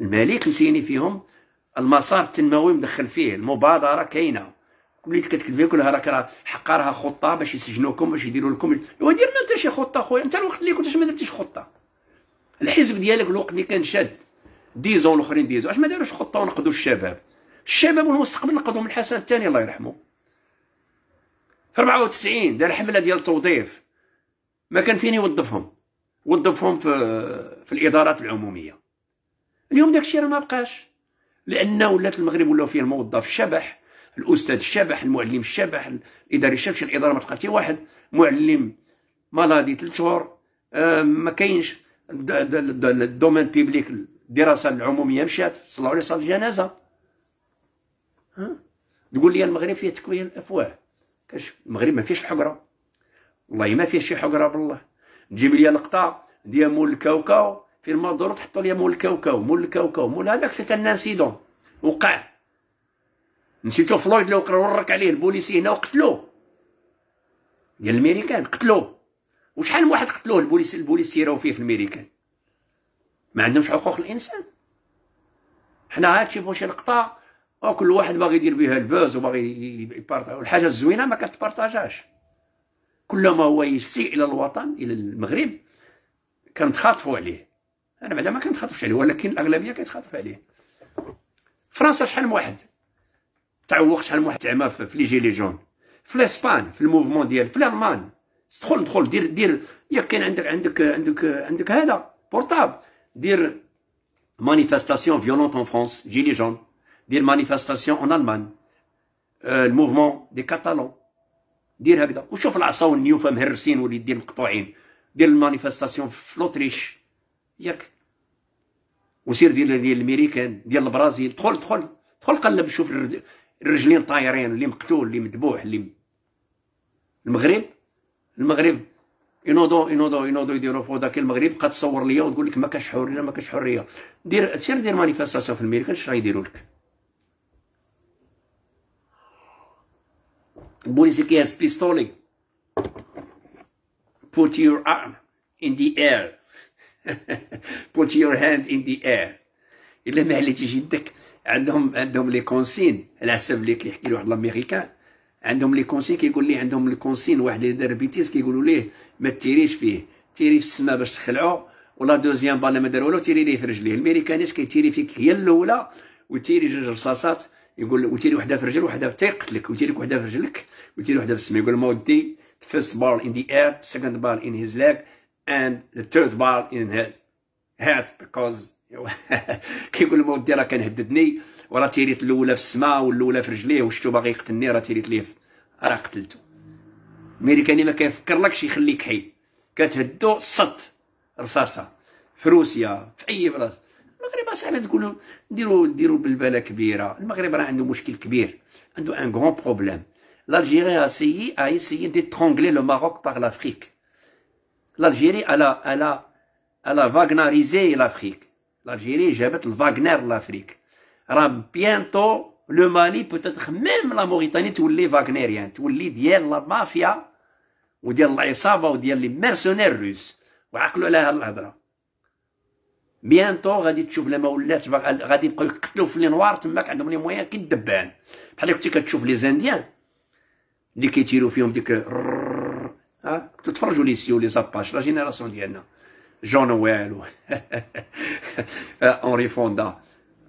الملك مسيني فيهم المسار التنموي مدخل فيه المبادره كاينه اللي كتكتب فيه كلها راك راه حقرها خطه باش يسجنوكم باش يديروا لكم ودير انت شي خطه خويا انت الوقت اللي كنت ما درتيش خطه الحزب ديالك الوقت اللي كان شاد ديزون الاخرين ديزون اش ما داروش خطه ونقدوا الشباب الشباب والمستقبل نقدهم الحسن الثاني الله يرحمه في 94 دار حمله ديال التوظيف ما كان فين يوظفهم وظفهم في في الادارات العموميه اليوم داكشي راه ما بقاش لانه ولات المغرب ولاو فيه الموظف الشبح الاستاذ الشبح المعلم الشبح الاداري الشبح الاداره ما تلقى حتى واحد معلم مالادي ثلاث شهور آه، ما كاينش الدومين بيبليك الدراسه العموميه مشات صلوا عليه صلاه الجنازه تقول لي المغرب فيه تكوين الافواه كاش المغرب ما فيهش الحقره والله ما فيه شي حقره بالله تجيب لي لقطه ديال مول الكاوكاو في المادور تحطوا لي مول الكاوكاو مول الكاوكاو مول هذاك سيت ان انسيدون وقع نسيتو فلويد لو ورك عليه البوليسي هنا وقتلوه ديال الميريكان قتلوه وشحال من واحد قتلوه البوليس البوليس تيراو فيه في الميريكان ما عندهمش حقوق الانسان حنا هادشي فواش لقطه وكل واحد باغي يدير بها البوز وباغي يبارطاج والحاجه الزوينه ما كتبارطاجاش كلما هو يسيء الى الوطن الى المغرب كنتخاطفوا عليه انا بعدا ما كنتخاطبش عليه ولكن الاغلبيه كيتخاطب عليه فرنسا شحال من واحد تعوق شحال من واحد زعما في لي جيلي جون في الاسبان في الموفمون ديال في الالمان دخل دخل دير دير ياك كاين عندك عندك عندك عندك هذا بورطاب دير مانيفستاسيون فيولونت اون فرانس جيلي جون دير مانيفستاسيون اون المان الموفمون دي كاتالون دير هكذا وشوف العصا والنيوفه مهرسين واليدين مقطوعين دير المانيفستاسيون في لوتريش ياك وسير ديال ديال الميريكان ديال البرازيل دخل دخل دخل قلب شوف الرجلين طايرين اللي مقتول اللي مذبوح اللي المغرب المغرب ينوضوا ينوضوا ينوضوا يديروا فوضى كي المغرب بقى تصور ليا وتقول لك ما كاش حريه ما كاش حريه دير سير دير مانيفيستاسيون في الميريكان اش غيديروا لك البوليس كيهز بيستولي put your arm in the air put your hand in the air الا ما عليتي جدك عندهم عندهم لي كونسين على حسب اللي كيحكي واحد الامريكان عندهم لي كونسين كيقول لي عندهم لي كونسين واحد اللي دار بيتيس كيقولوا ليه ما تيريش فيه تيري في السماء باش تخلعو ولا دوزيام بالا ما دار والو تيري ليه في رجليه الميريكانيش كيتيري فيك هي الاولى وتيري جوج رصاصات يقول وتيري وحده في رجل وحده تيقتلك وتيريك وتيري وحده في رجلك وتيري وحده في السماء يقول ما ودي فيرست بال ان ذا اير سكند بال ان هيز ليغ and the third ball in his hat because كيقول لهم ودي راه كنهددني وراه تيريت الاولى في السماء والاولى في رجليه وشتو باغي يقتلني راه تيريت ليه راه قتلته ميريكاني ما كيفكرلكش يخليك حي كتهدو صد رصاصه في روسيا في اي بلاد المغرب اصاحبي لهم ديروا ديروا بالباله كبيره المغرب راه عنده مشكل كبير عنده ان كغون بروبليم لالجيري a essayé دي essayé لو le باغ par لالجيري على على على فاغناريزي لافريك لالجيري جابت الفاغنر لافريك راه بيانتو لو مالي بوتيتر ميم لا موريتاني تولي فاغنيريان تولي ديال لا مافيا وديال العصابه وديال لي ميرسونير روس وعقلوا على هاد الهضره بيانتو غادي تشوف لما ولات غادي يبقاو يقتلوا في لي نوار تماك عندهم لي مويان كي الدبان بحال كنتي كتشوف لي زانديان اللي كيتيروا فيهم ديك ها تتفرجوا لي سيو لي زاباش لا جينيراسيون ديالنا جون نويل اونري فوندا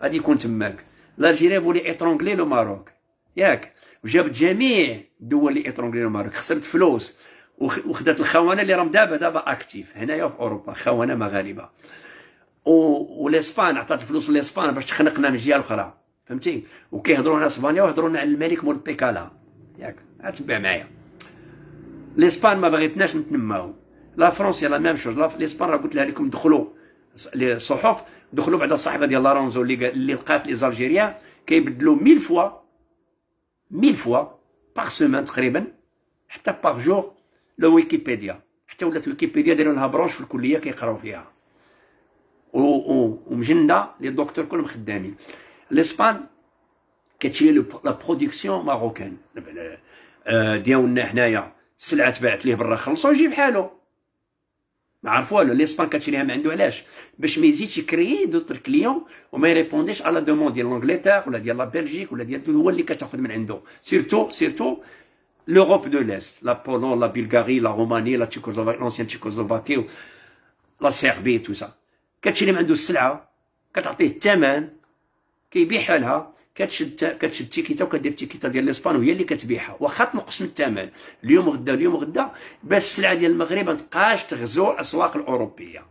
غادي يكون تماك الجيري فولي اترونغلي لو ماروك ياك وجابت جميع الدول اللي اترونغلي لو ماروك خسرت فلوس وخدات الخونه اللي راهم دابا دابا اكتيف هنايا في اوروبا خونه مغاربه والاسبان عطات الفلوس لاسبان باش تخنقنا من الجهه الاخرى فهمتي وكيهضروا هنا اسبانيا وهضروا لنا على الملك مول بيكالا ياك تبع معايا ليسبان ما بغيتناش نتنماو لا فرنسا لا ميم شوز لاسبان راه قلت لها لكم دخلوا الصحف دخلوا بعد الصحيفه ديال لارونزو اللي اللي لقات لي زالجيريان كيبدلوا 1000 فوا 1000 فوا باغ سومان تقريبا حتى باغ جور لو ويكيبيديا حتى ولات ويكيبيديا داروا لها برونش في الكليه كيقراو فيها ومجنده لي دكتور كلهم خدامين ليسبان كتشري لا برودكسيون ماروكان ديالنا حنايا السلعه تباعت ليه برا خلصو يجي بحالو ما عرف والو لي سبان كتشريها ما عنده علاش باش ما يزيدش يكريي دوتر كليون وما يريبونديش على دوموند ديال لونجلتير ولا ديال لا بلجيك ولا ديال هو اللي كتاخذ من عنده سيرتو سيرتو لوروب دو ليست لا بولون لا بلغاري لا روماني لا تشيكوزلوفاكي لونسيان تشيكوزلوفاكي لا سيربي تو سا كتشري من عنده السلعه كتعطيه الثمن كيبيع حالها كتشد كتشد تيكيتا وكدير تيكيتا ديال الاسبان وهي اللي كتبيعها واخا تنقص من الثمن اليوم غدا اليوم غدا باش السلعه ديال المغرب ما تبقاش تغزو الاسواق الاوروبيه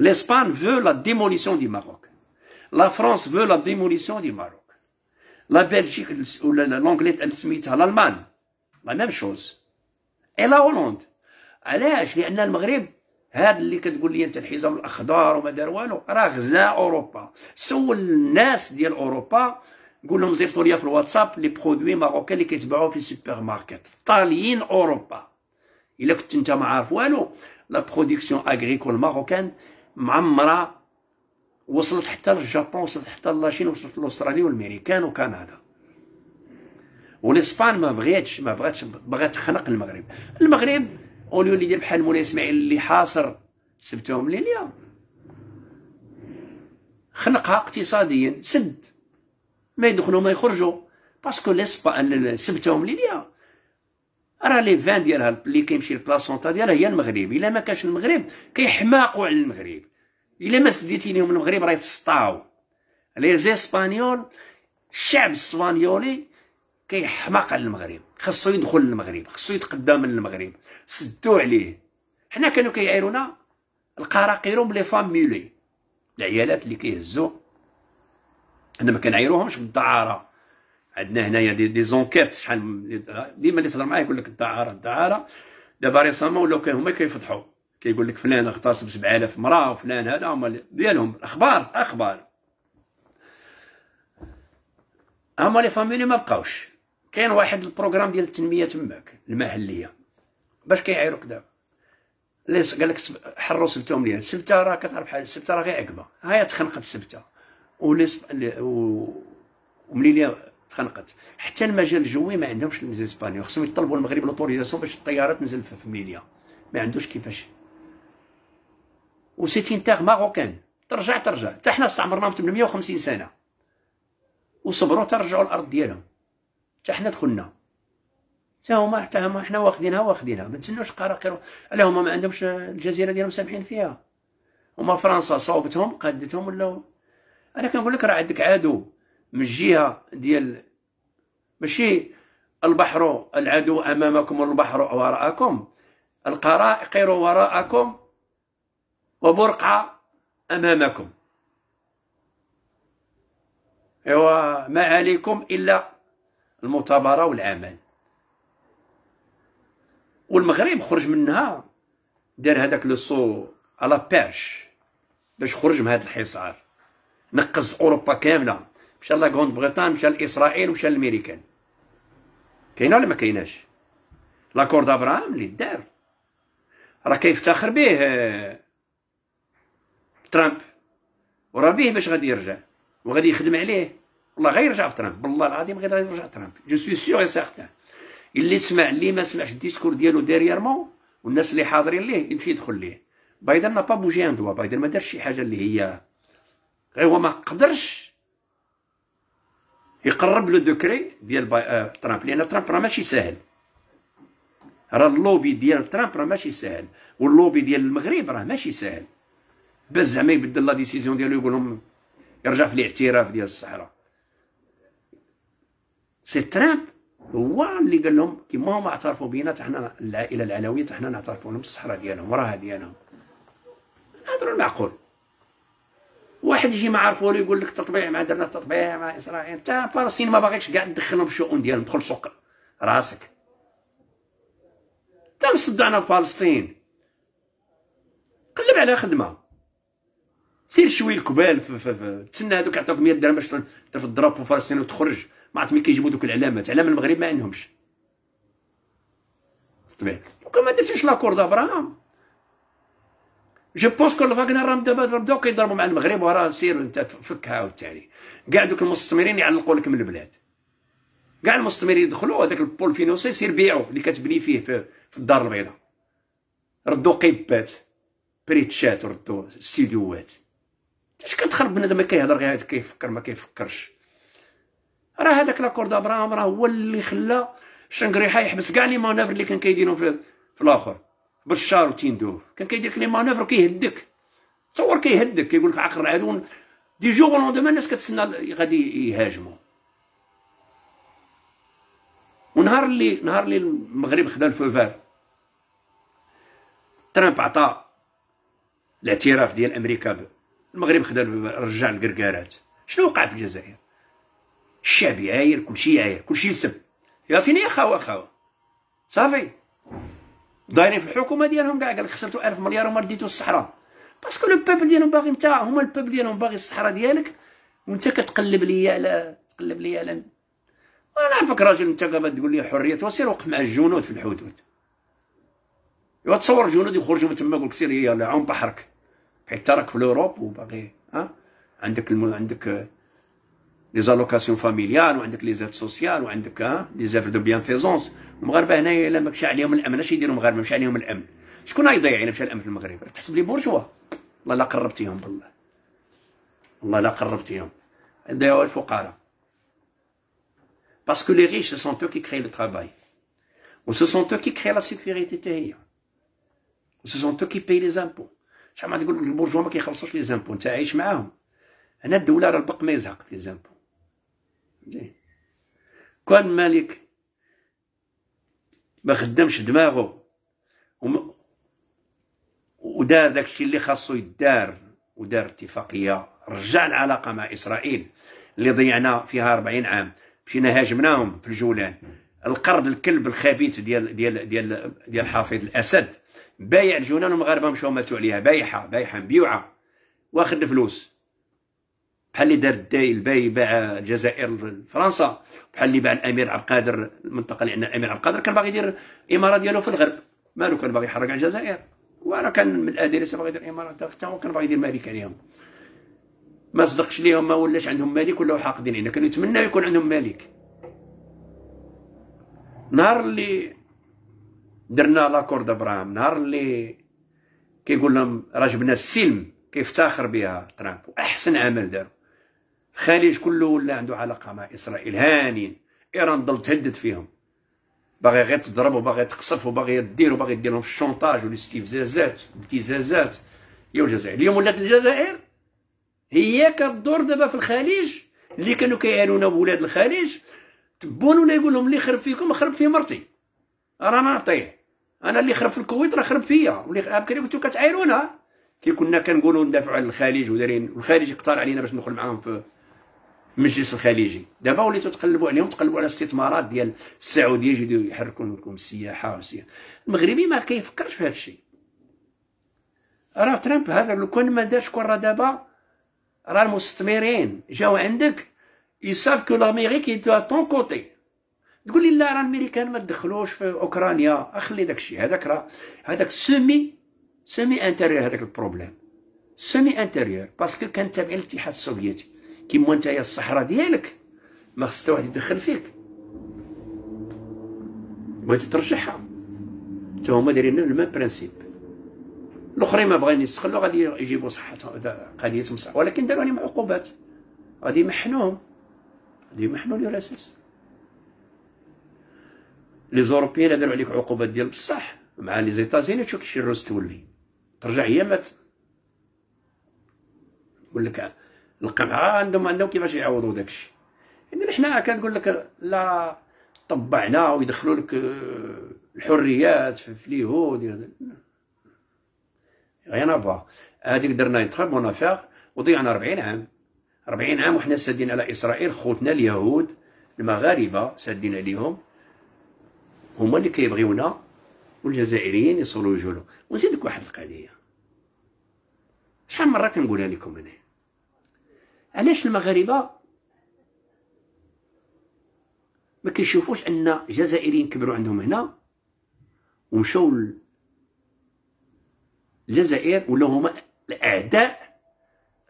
الاسبان فو لا ديموليسيون دي ماروك لا فرونس فو لا ديموليسيون دي ماروك لا بلجيك ولا لونجليت سميتها الالمان لا ميم شوز اي لا Et علاش لان المغرب هذا اللي كتقول لي انت الحزام الاخضر وما دار والو راه غزلا اوروبا سول الناس ديال اوروبا قول لهم زيفطوا لي في الواتساب لي برودوي ماروكان اللي كيتباعوا في السوبر ماركت طاليين اوروبا الا كنت انت ما عارف والو لا برودكسيون اغريكول ماروكان معمره وصلت حتى للجابون وصلت حتى لاشين وصلت لاستراليا والميريكان وكندا والاسبان ما بغيتش ما بغاتش بغات تخنق المغرب المغرب اونيون اللي دير بحال مولاي اسماعيل اللي حاصر سبتهم لي اليوم خنقها اقتصاديا سد ما يدخلوا ما يخرجوا باسكو ليسبا سبتهم لي اليوم راه لي فان ديالها اللي كيمشي البلاصونطا ديالها هي المغرب الا ما كانش المغرب كيحماقوا على المغرب الا ما سديتي لهم المغرب راه يتسطاو لي زيسبانيول الشعب الاسبانيولي كيحماق على المغرب خصو يدخل للمغرب خصو يتقدم للمغرب سدوا عليه حنا كانوا كيعايرونا القراقيروم لي فاميلي العيالات اللي كيهزو انا ما كنعايروهمش بالدعاره عندنا هنايا دي, دي زونكيت شحال ديما اللي تهضر معايا يقول لك الدعاره الدعاره دابا ريسامون ولاو كان هما كيفضحوا كيقول لك فلان اغتصب 7000 مرا وفلان هذا هما ديالهم اخبار اخبار هما لي فاميلي ما بقاوش كاين واحد البروغرام ديال التنميه تماك المحليه باش كيعيروك دابا لي قال لك حروا سبتهم ليا السبته راه كتعرف بحال السبته راه غير عقبه هاي تخنقت السبته ولي وملي تخنقت حتى المجال الجوي ما عندهمش الناس الاسبانيين خصهم يطلبوا المغرب لوطوريزاسيون باش الطيارات تنزل في مليليا ما عندوش كيفاش و سيتي تاغ ماروكان ترجع ترجع حتى حنا استعمرناهم 850 سنه وصبروا ترجعوا الارض ديالهم حتى حنا دخلنا حتى هما حتى هما حنا واخدينها واخدينها ما تسنوش قراقير على هما ما عندهمش الجزيره ديالهم سامحين فيها هما فرنسا صوبتهم قادتهم ولاو انا كنقول لك راه عندك عدو من الجهه ديال ماشي البحر العدو امامكم والبحر وراءكم القرائقر وراءكم وبرقع امامكم ايوا ما عليكم الا المثابرة والعمل والمغرب خرج منها دار هذاك لو سو على بيرش باش خرج من هذا الحصار نقز اوروبا كامله مشى لا كروند بريطان مشى لاسرائيل ومشى للميريكان كاينه ولا ما كايناش لاكور دابراهام اللي دار راه كيفتخر به آه، ترامب وراه به باش غادي يرجع وغادي يخدم عليه والله غير يرجع ترامب بالله العظيم غير يرجع ترامب جو سوي سيغ سارتان اللي سمع اللي ما سمعش الديسكور ديالو ديريرمون والناس اللي حاضرين ليه يمشي يدخل ليه بايدن با بوجي ان دوا بايدن ما دارش شي حاجه اللي هي غير هو ما قدرش يقرب لو دوكري ديال با... آه... ترامب لان ترامب راه ماشي ساهل راه اللوبي ديال ترامب راه ماشي ساهل واللوبي ديال المغرب راه ماشي ساهل باش زعما يبدل لا ديسيزيون ديالو يقول لهم يرجع في الاعتراف ديال الصحراء سي ترامب هو اللي قال لهم كيما هما اعترفوا بينا حنا العائله العلويه حنا نعترفوا لهم بالصحراء ديالهم وراها ديالهم نهضروا المعقول واحد يجي ما عرفوا يقول لك تطبيع ما درنا تطبيع مع اسرائيل حتى فلسطين ما باغيكش كاع تدخلهم في الشؤون ديالهم دخل سوق راسك حتى نصدعنا فلسطين قلب على خدمه سير شوي الكبال تسنى هذوك عطاوك 100 درهم باش تدير في الدراب فلسطين وتخرج ما عرفت مين كيجيبو دوك العلامات علام المغرب ما عندهمش طبيعي وكما درتيش لاكور دابراهام جو بونس كو فاغنر راهم دابا بداو كيضربو مع المغرب وراه سير انت فك عاوتاني كاع دوك المستثمرين يعلقوا لك من البلاد كاع المستثمرين يدخلوا هذاك البول فينونسي سير بيعو اللي كتبني فيه في, في الدار البيضاء ردوا قبات بريتشات وردوا استديوهات اش كتخرب بنادم ما كيهضر غير هذا كيفكر ما كيفكرش راه هذاك لاكورد ابراهام راه هو اللي خلى شنقريحه يحبس كاع لي مانوفر اللي كان كيديرهم في, في الاخر بشار وتيندوف كان كيدير لي مانوفر وكيهدك تصور كيهدك كيقول لك عقر العدو دي جور دومان الناس كتسنى غادي يهاجموا ونهار اللي نهار اللي المغرب خدا الفوفار ترامب عطى الاعتراف ديال امريكا المغرب خدا رجع القرقارات شنو وقع في الجزائر الشعب يعاير كلشي يعاير كلشي يسب يا فين يا خاوه خاوه صافي دايرين في الحكومه ديالهم كاع قال لك خسرتوا 1000 مليار وما رديتو الصحراء باسكو لو بوبل ديالهم باغي نتا هما البوبل ديالهم باغي الصحراء ديالك وانت كتقلب ليا على تقلب ليا على انا عارفك راجل انت كما تقول لي حريه وسير وقف مع الجنود في الحدود تصور الجنود يخرجوا من تما يقول لك سير يلاه عاون بحرك حيت يعني راك في لوروب وباغي ها عندك الم... عندك لي زالوكاسيون فاميليال وعندك لي زيت سوسيال وعندك ها لي زيف دو بيان فيزونس المغاربه هنايا الا ماكش عليهم الامن اش يديروا المغاربه مشى عليهم الامن شكون يضيع الا يعني مشى الامن في المغرب تحسب لي بورجوا والله لا قربتيهم بالله والله لا قربتيهم ضيعوا الفقراء باسكو لي ريش سون تو كي كري لو ترافاي و سون تو كي كري لا سيكوريتي créent و سون تو كي باي لي qui شحال ما تقول البورجوا ما كيخلصوش لي زامبو انت عايش معاهم هنا الدوله راه البق ما يزهق في لي زامبو كان مالك ما خدامش دماغه وم... ودار داكشي اللي خاصو يدار ودار اتفاقيه رجع العلاقه مع اسرائيل اللي ضيعنا فيها 40 عام مشينا هاجمناهم في الجولان القرد الكلب الخبيث ديال ديال ديال ديال حافظ الاسد بايع الجنان والمغاربه مشاو ماتوا عليها بايحه بايحه مبيوعه واخد الفلوس بحال اللي دار الداي الباي باع الجزائر لفرنسا بحال اللي باع الامير عبد القادر المنطقه لان الامير عبد القادر كان باغي يدير الاماره ديالو في الغرب مالو كان باغي يحرق على الجزائر وانا كان من الادرس باغي يدير الاماره حتى هو كان باغي يدير ملك عليهم ما صدقش ليهم ما ولاش عندهم ملك ولاو حاقدين علينا كانوا يتمناو يكون عندهم ملك نهار اللي درنا لاكورد ابراهام نهار اللي كيقول لهم راه جبنا السلم كيفتخر بها ترامب واحسن عمل دارو الخليج كله ولا عنده علاقه مع اسرائيل هانين ايران ضل تهدد فيهم باغي غير تضرب وباغي تقصف وباغي دير وباغي دير لهم الشونطاج والاستفزازات الابتزازات يا الجزائر اليوم ولات الجزائر هي كدور دابا في الخليج اللي كانوا كيعانونا بولاد الخليج تبون ولا يقول لهم اللي خرب فيكم خرب في مرتي رانا نعطيه انا اللي خرب في الكويت راه خرب فيا واللي بكري كنتو كتعايرونا كي كنا كنقولوا ندافعوا على الخليج ودارين الخليج يقترع علينا باش ندخل معاهم في المجلس الخليجي دابا وليتو تقلبوا عليهم تقلبوا على الاستثمارات ديال السعوديه يجيو يحركوا لكم السياحه والسياحه المغربي ما كيفكرش في هذا الشيء راه ترامب هذا لو كان ما دارش كون راه دابا راه المستثمرين جاو عندك يصاف كو que l'Amérique est à تقول لي لا راه الامريكان ما تدخلوش في اوكرانيا اخلي داك الشيء هذاك راه هذاك سمي سمي انتيريور هذاك البروبليم سمي انتيريور باسكو كان تابع للاتحاد السوفيتي كيما نتايا الصحراء ديالك ما خص حتى واحد يدخل فيك بغيتي ترجعها حتى هما دايرين ميم برانسيب الاخرين ما بغاين يستغلوا غادي يجيبوا صحتهم قضيتهم صح ولكن داروا عليهم عقوبات غادي يمحنوهم غادي يمحنوا لي راسيس لي زوروبيين داروا عليك عقوبات ديال بصح مع لي زيتازيني تشوف كيفاش الروس تولي ترجع هي مات يقول لك القمعه آه، عندهم عندهم كيفاش يعوضوا داكشي يعني حنا كنقول لك لا طبعنا ويدخلوا لك آه، الحريات في اليهود غير با هذيك درنا تخي بون افير وضيعنا 40 عام 40 عام وحنا سادين على اسرائيل خوتنا اليهود المغاربه سادين عليهم هما اللي كيبغيونا والجزائريين يصولوا وجوههم ونزيدك واحد القضيه شحال مره كنقولها لكم انا علاش المغاربه ما كيشوفوش ان جزائريين كبروا عندهم هنا ومشاو الجزائر ولاو هما الاعداء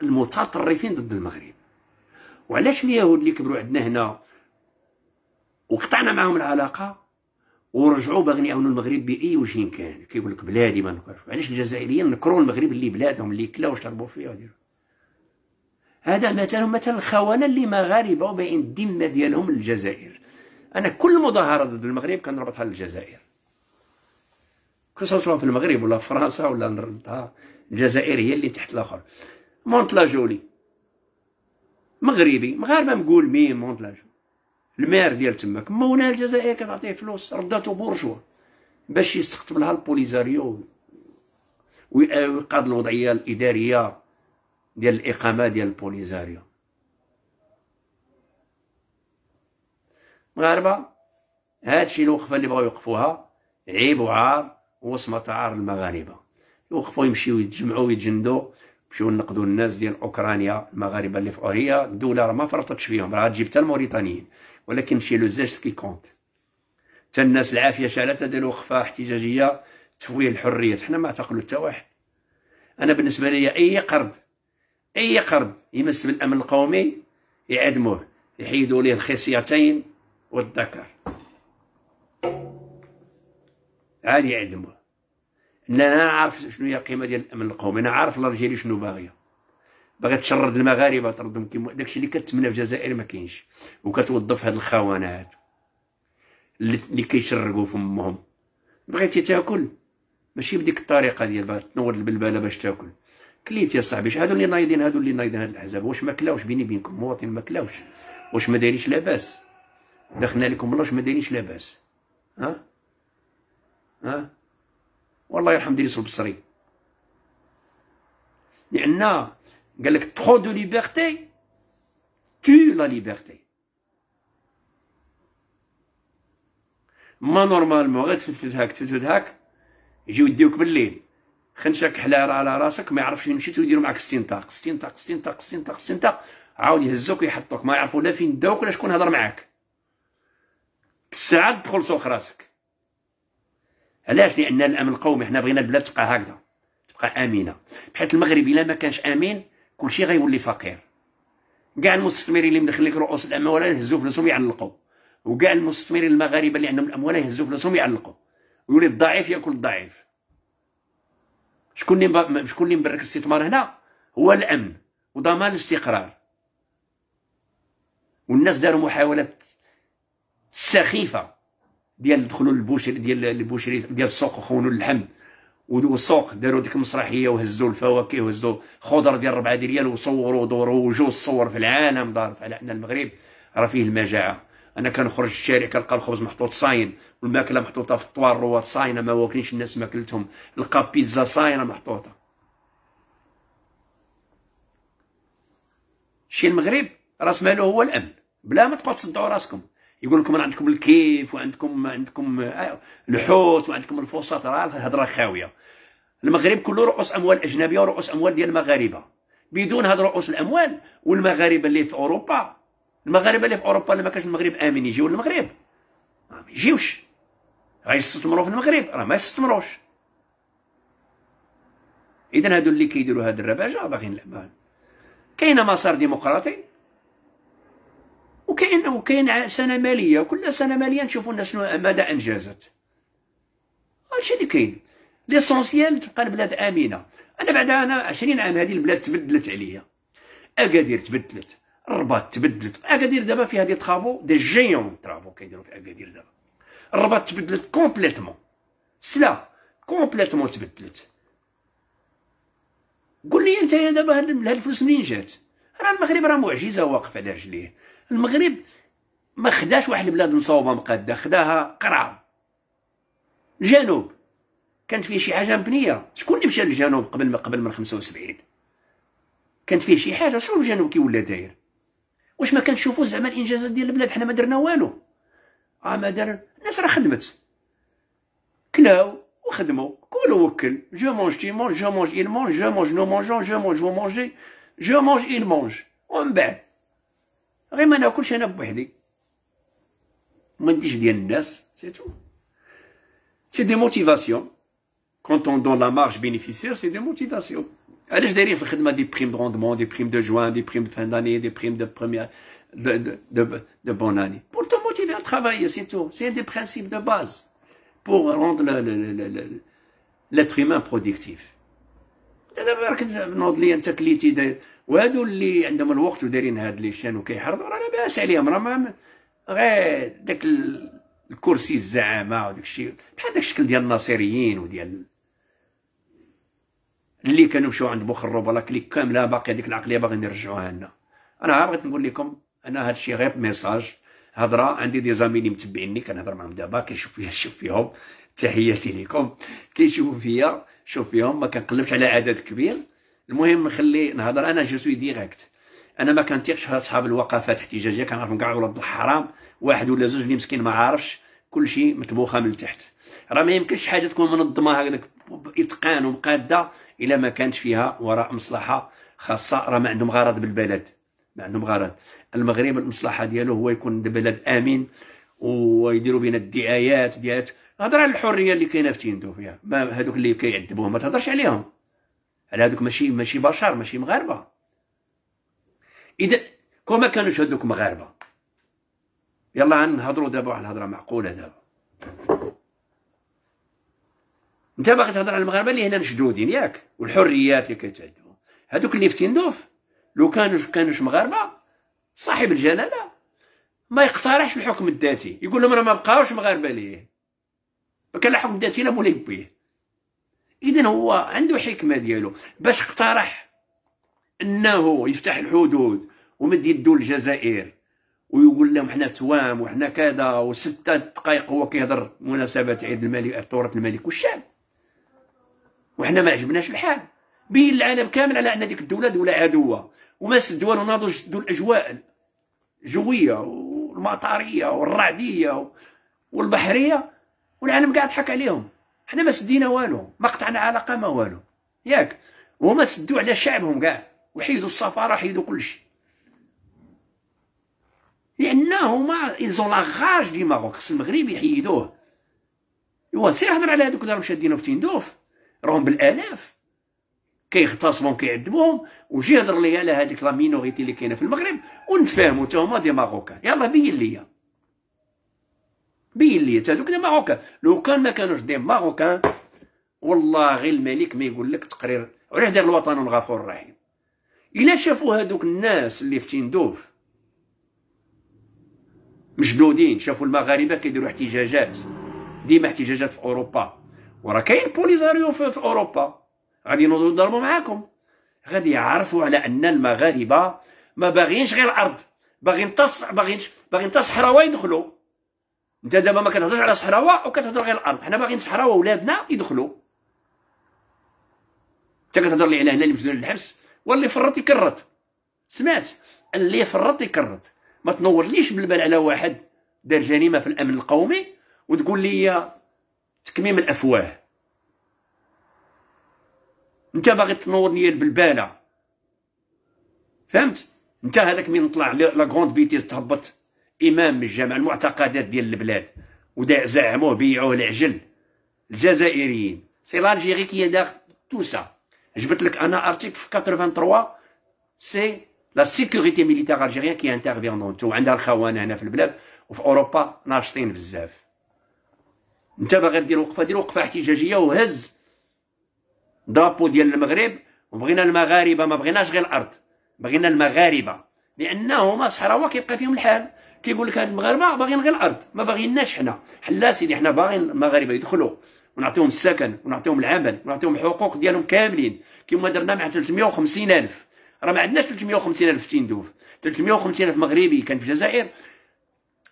المتطرفين ضد المغرب وعلاش اليهود اللي كبروا عندنا هنا وقطعنا معاهم العلاقه ورجعوا باغين يعاونوا المغرب باي وجه كان كيقول لك بلادي ما نكرش علاش الجزائريين نكروا المغرب اللي بلادهم اللي كلاو وشربوا فيها وديروا هذا مثلا مثلا الخونه اللي مغاربه وباين الذمه ديالهم للجزائر انا كل مظاهره ضد المغرب كنربطها للجزائر كسوا في المغرب ولا في فرنسا ولا نربطها الجزائر هي اللي تحت الاخر مونت جولي مغربي مغاربه مقول مين جولي المير ديال تما كما هنا الجزائر كتعطيه فلوس رداتو بورجوا باش يستقطب لها البوليزاريو ويقاد الوضعيه الاداريه ديال الاقامه ديال البوليزاريو المغاربه هادشي الوقفه اللي بغاو يوقفوها عيب وعار وصمة عار المغاربه يوقفوا يمشيو يتجمعوا ويتجندوا مشيو نقدوا الناس ديال اوكرانيا المغاربه اللي في اوريا الدوله راه ما فرطتش فيهم راه تجيب حتى الموريتانيين ولكن ماشي لو زيست كي كونت حتى الناس العافيه شالات داروا وقفه احتجاجيه تفويه الحريات حنا ما اعتقلوا حتى واحد انا بالنسبه لي اي قرض اي قرض يمس بالامن القومي يعدموه يحيدوا ليه الخصيتين والذكر عادي يعدموه انا عارف شنو هي القيمه ديال الامن القومي انا عارف الجيري شنو باغيه باغي تشرد المغاربه تردهم كيما داكشي اللي كتمنى في الجزائر ما كاينش وكتوظف هاد الخونات اللي كيشرقوا فمهم بغيتي تاكل ماشي بديك الطريقه ديال باغي تنور البلبله باش تاكل كليت يا صاحبي هادو اللي نايضين هادو اللي نايضين هاد الاحزاب واش ما كلاوش بيني بينكم مواطن ما كلاوش واش ما دايرينش لاباس دخلنا لكم الله واش ما دايرينش لاباس ها ها والله يرحم ديريس البصري لان قال لك trop دو ليبرتي تو لا ليبرتي ما نورمالمون غير تفتفت هاك تفتفت هاك يجيو يديوك بالليل خنشك حلال على راسك ما يعرفش اللي ستين طاق ستين طاق ستين طاق ستين طاق عاود يهزوك ويحطوك ما يعرفو لا فين داوك ولا شكون هضر معاك الساعة تدخل سوق راسك علاش لان الامن القومي حنا بغينا البلاد تبقى هكذا تبقى امينه بحيث المغرب الا ما كانش امين كلشي غيولي فقير كاع المستثمرين اللي مدخل لك رؤوس الاموال يهزوا فلوسهم يعلقوا وكاع المستثمرين المغاربه اللي عندهم الاموال يهزوا فلوسهم يعلقوا ويولي الضعيف ياكل الضعيف شكون اللي شكون اللي مبرك الاستثمار هنا هو الامن وضمان الاستقرار والناس داروا محاولات سخيفه ديال دخلوا البوشري ديال البوشري ديال السوق وخونوا اللحم والسوق داروا ديك المسرحيه وهزوا الفواكه وهزوا خضر ديال 4 ريال وصوروا وجو الصور في العالم دارت على ان المغرب راه فيه المجاعه انا كنخرج الشارع كنلقى الخبز محطوط صاين والماكله محطوطه في الطوار الروات صاينه ما واكلينش الناس ماكلتهم لقى بيتزا صاينه محطوطه شي المغرب راس ماله هو الامن بلا ما تبقاو تصدعوا راسكم يقول لكم عندكم الكيف وعندكم عندكم الحوت آه، وعندكم الفوسط راه الهضره خاويه المغرب كله رؤوس اموال اجنبيه ورؤوس اموال ديال المغاربه بدون هاد رؤوس الاموال والمغاربه اللي في اوروبا المغاربه اللي في اوروبا اللي ما كانش المغرب امن يجيو للمغرب ما يجيوش غيستثمروا في المغرب راه ما يستثمروش اذا هادو اللي كيديروا هاد الرباجه باغيين لعبان كاين مسار ديمقراطي وكاين وكاين سنه ماليه كل سنه ماليه نشوفوا الناس شنو ماذا انجزت هادشي اللي كاين ليسونسيال تبقى البلاد امنه انا بعد انا 20 عام هذه البلاد تبدلت عليا اكادير تبدلت الرباط تبدلت اكادير دابا فيها دي طرافو دي جيون طرافو كيديروا في اكادير دابا الرباط تبدلت كومبليتمون سلا كومبليتمون تبدلت قول لي انت يا دابا هاد الفلوس منين جات راه المغرب راه معجزه واقف على رجليه المغرب ما خداش واحد البلاد مصوبه مقاده خداها قرعه الجنوب كانت فيه شي حاجه مبنيه شكون اللي مشى للجنوب قبل ما قبل من 75 كانت فيه شي حاجه شنو الجنوب كي ولا داير واش ما كنشوفوا زعما الانجازات ديال البلاد حنا ما درنا والو اه ما دار الناس راه خدمت كلاو وخدموا كل وكل جو مونج تي مونج جو مونج il مونج جو مونج نو مونجون جو مونج فو مونجي جو مونج il مونج ومن بعد غير ما ناكلش انا بوحدي ما نديش ديال الناس سي تو سي دي موتيفاسيون quand on donne la marge bénéficiaire, c'est des motivations. Allez, je dérive, des primes de rendement, des primes de juin, des primes de fin d'année, des primes de première, de, de, de, de, bonne année. Pour te motiver à travailler, c'est tout. C'est des principes de base pour rendre l'être humain productif. دابا راك نوض لي انت كليتي داير وهادو اللي عندهم الوقت ودايرين هاد لي شان وكيحرضوا راه باس عليهم راه ما غير داك الكرسي الزعامه وداك الشيء بحال داك الشكل ديال الناصريين وديال اللي كانوا مشاو عند بو خروب ولا كليك كامله باقي هذيك العقليه باغيين نرجعوها لنا انا بغيت نقول لكم انا هذا الشيء غير ميساج هضره عندي دي زامي اللي متبعيني كنهضر معاهم دابا كيشوف فيا شوف فيهم تحياتي ليكم كيشوفوا فيا شوف فيهم ما كنقلبش على عدد كبير المهم نخلي نهضر انا جو سوي ديريكت انا ما كنتيقش في اصحاب الوقفات احتجاجيه كنعرفهم كاع ولاد الحرام واحد ولا زوج اللي مسكين ما عارفش كلشي مطبوخه من تحت راه ما يمكنش حاجه تكون منظمه هكذاك باتقان ومقاده الا ما كانش فيها وراء مصلحه خاصه راه ما عندهم غرض بالبلد ما عندهم غرض المغرب المصلحه ديالو هو يكون بلد امن ويديروا بين الدعايات ديالات هضر على الحريه اللي كاينه في تيندو فيها ما هذوك اللي كيعذبوهم ما تهضرش عليهم على هذوك ماشي ماشي بشر ماشي مغاربه اذا كون ما كانوش هذوك مغاربه يلا نهضروا دابا واحد الهضره معقوله دابا انت باغي تهضر على المغاربه اللي هنا مشدودين ياك والحريات اللي كيتعدوا هذوك اللي في دوف لو كانوا كانوش مغاربه صاحب الجلاله ما يقترحش الحكم الذاتي يقول لهم راه ما بقاوش مغاربه ليه ما كان الحكم الذاتي لا مولاي بيه اذا هو عنده حكمه ديالو باش اقترح انه يفتح الحدود ومد يدو الجزائر ويقول لهم حنا توام وحنا كذا وستة دقائق هو كيهضر مناسبة عيد الملك ثورة الملك والشعب وحنا ما عجبناش الحال بين العالم كامل على ان ديك الدوله دوله عدوه وما سدوا وناضوا سدوا الاجواء الجويه والمطاريه والرعديه والبحريه والعالم قاعد ضحك عليهم حنا ما سدينا والو ما قطعنا علاقه ما والو ياك وهما سدوا على شعبهم كاع وحيدوا السفاره حيدوا كل شيء لان هما ايزون لا غاج دي ماروك المغرب يحيدوه ايوا سير هضر على هذوك اللي راهم شادينهم في تندوف راهم بالالاف كيغتصبهم كيعذبوهم وجي هضر لي على هذيك لا مينوريتي اللي كاينه في المغرب ونتفاهموا حتى هما دي ماروكان يلا بين ليا بين ليا هذوك دي ماروكان لو كان ما كانوش دي ماروكان والله غير الملك ما يقول لك تقرير وعلاه دار الوطن الغفور الرحيم الا شافوا هذوك الناس اللي في تندوف مشدودين شافوا المغاربه كيديروا احتجاجات ديما احتجاجات في اوروبا وراه كاين بوليزاريو في, في اوروبا غادي ينوضوا يضربوا معاكم غادي يعرفوا على ان المغاربه ما باغيينش غير الارض باغيين تص باغين باغيين حتى صحراوه يدخلوا انت دابا ما كتهضرش على صحراوه وكتهضر غير الارض حنا باغيين صحراوه ولادنا يدخلوا انت كتهضر لي على هنا اللي مسجون للحبس واللي فرط يكرط سمعت اللي فرط يكرط ما تنورليش بالبال على واحد دار جريمه في الامن القومي وتقول لي تكميم الافواه انت باغي تنورني البلباله فهمت انت هذاك من طلع لا غوند بيتيز تهبط امام من الجامع المعتقدات ديال البلاد وزعموه بيعوه العجل الجزائريين سي لالجيري كي دار تو سا جبت لك انا ارتيكل في 83 سي لا سيكوريتي ميليتار الجيريان كي تو وعندها الخوانه هنا في البلاد وفي اوروبا ناشطين بزاف انت باغي دير وقفه دير وقفه احتجاجيه وهز درابو ديال المغرب وبغينا المغاربه ما بغيناش غير الارض بغينا المغاربه لانهما صحراوه كيبقى فيهم الحال كيقول لك هاد المغاربه باغيين غير الارض ما باغيناش حنا حلا سيدي حنا باغيين المغاربه يدخلوا ونعطيهم السكن ونعطيهم العمل ونعطيهم الحقوق ديالهم كاملين كيما درنا مع 350 الف راه ما عندناش 350 الف في تندوف 350 الف مغربي كان في الجزائر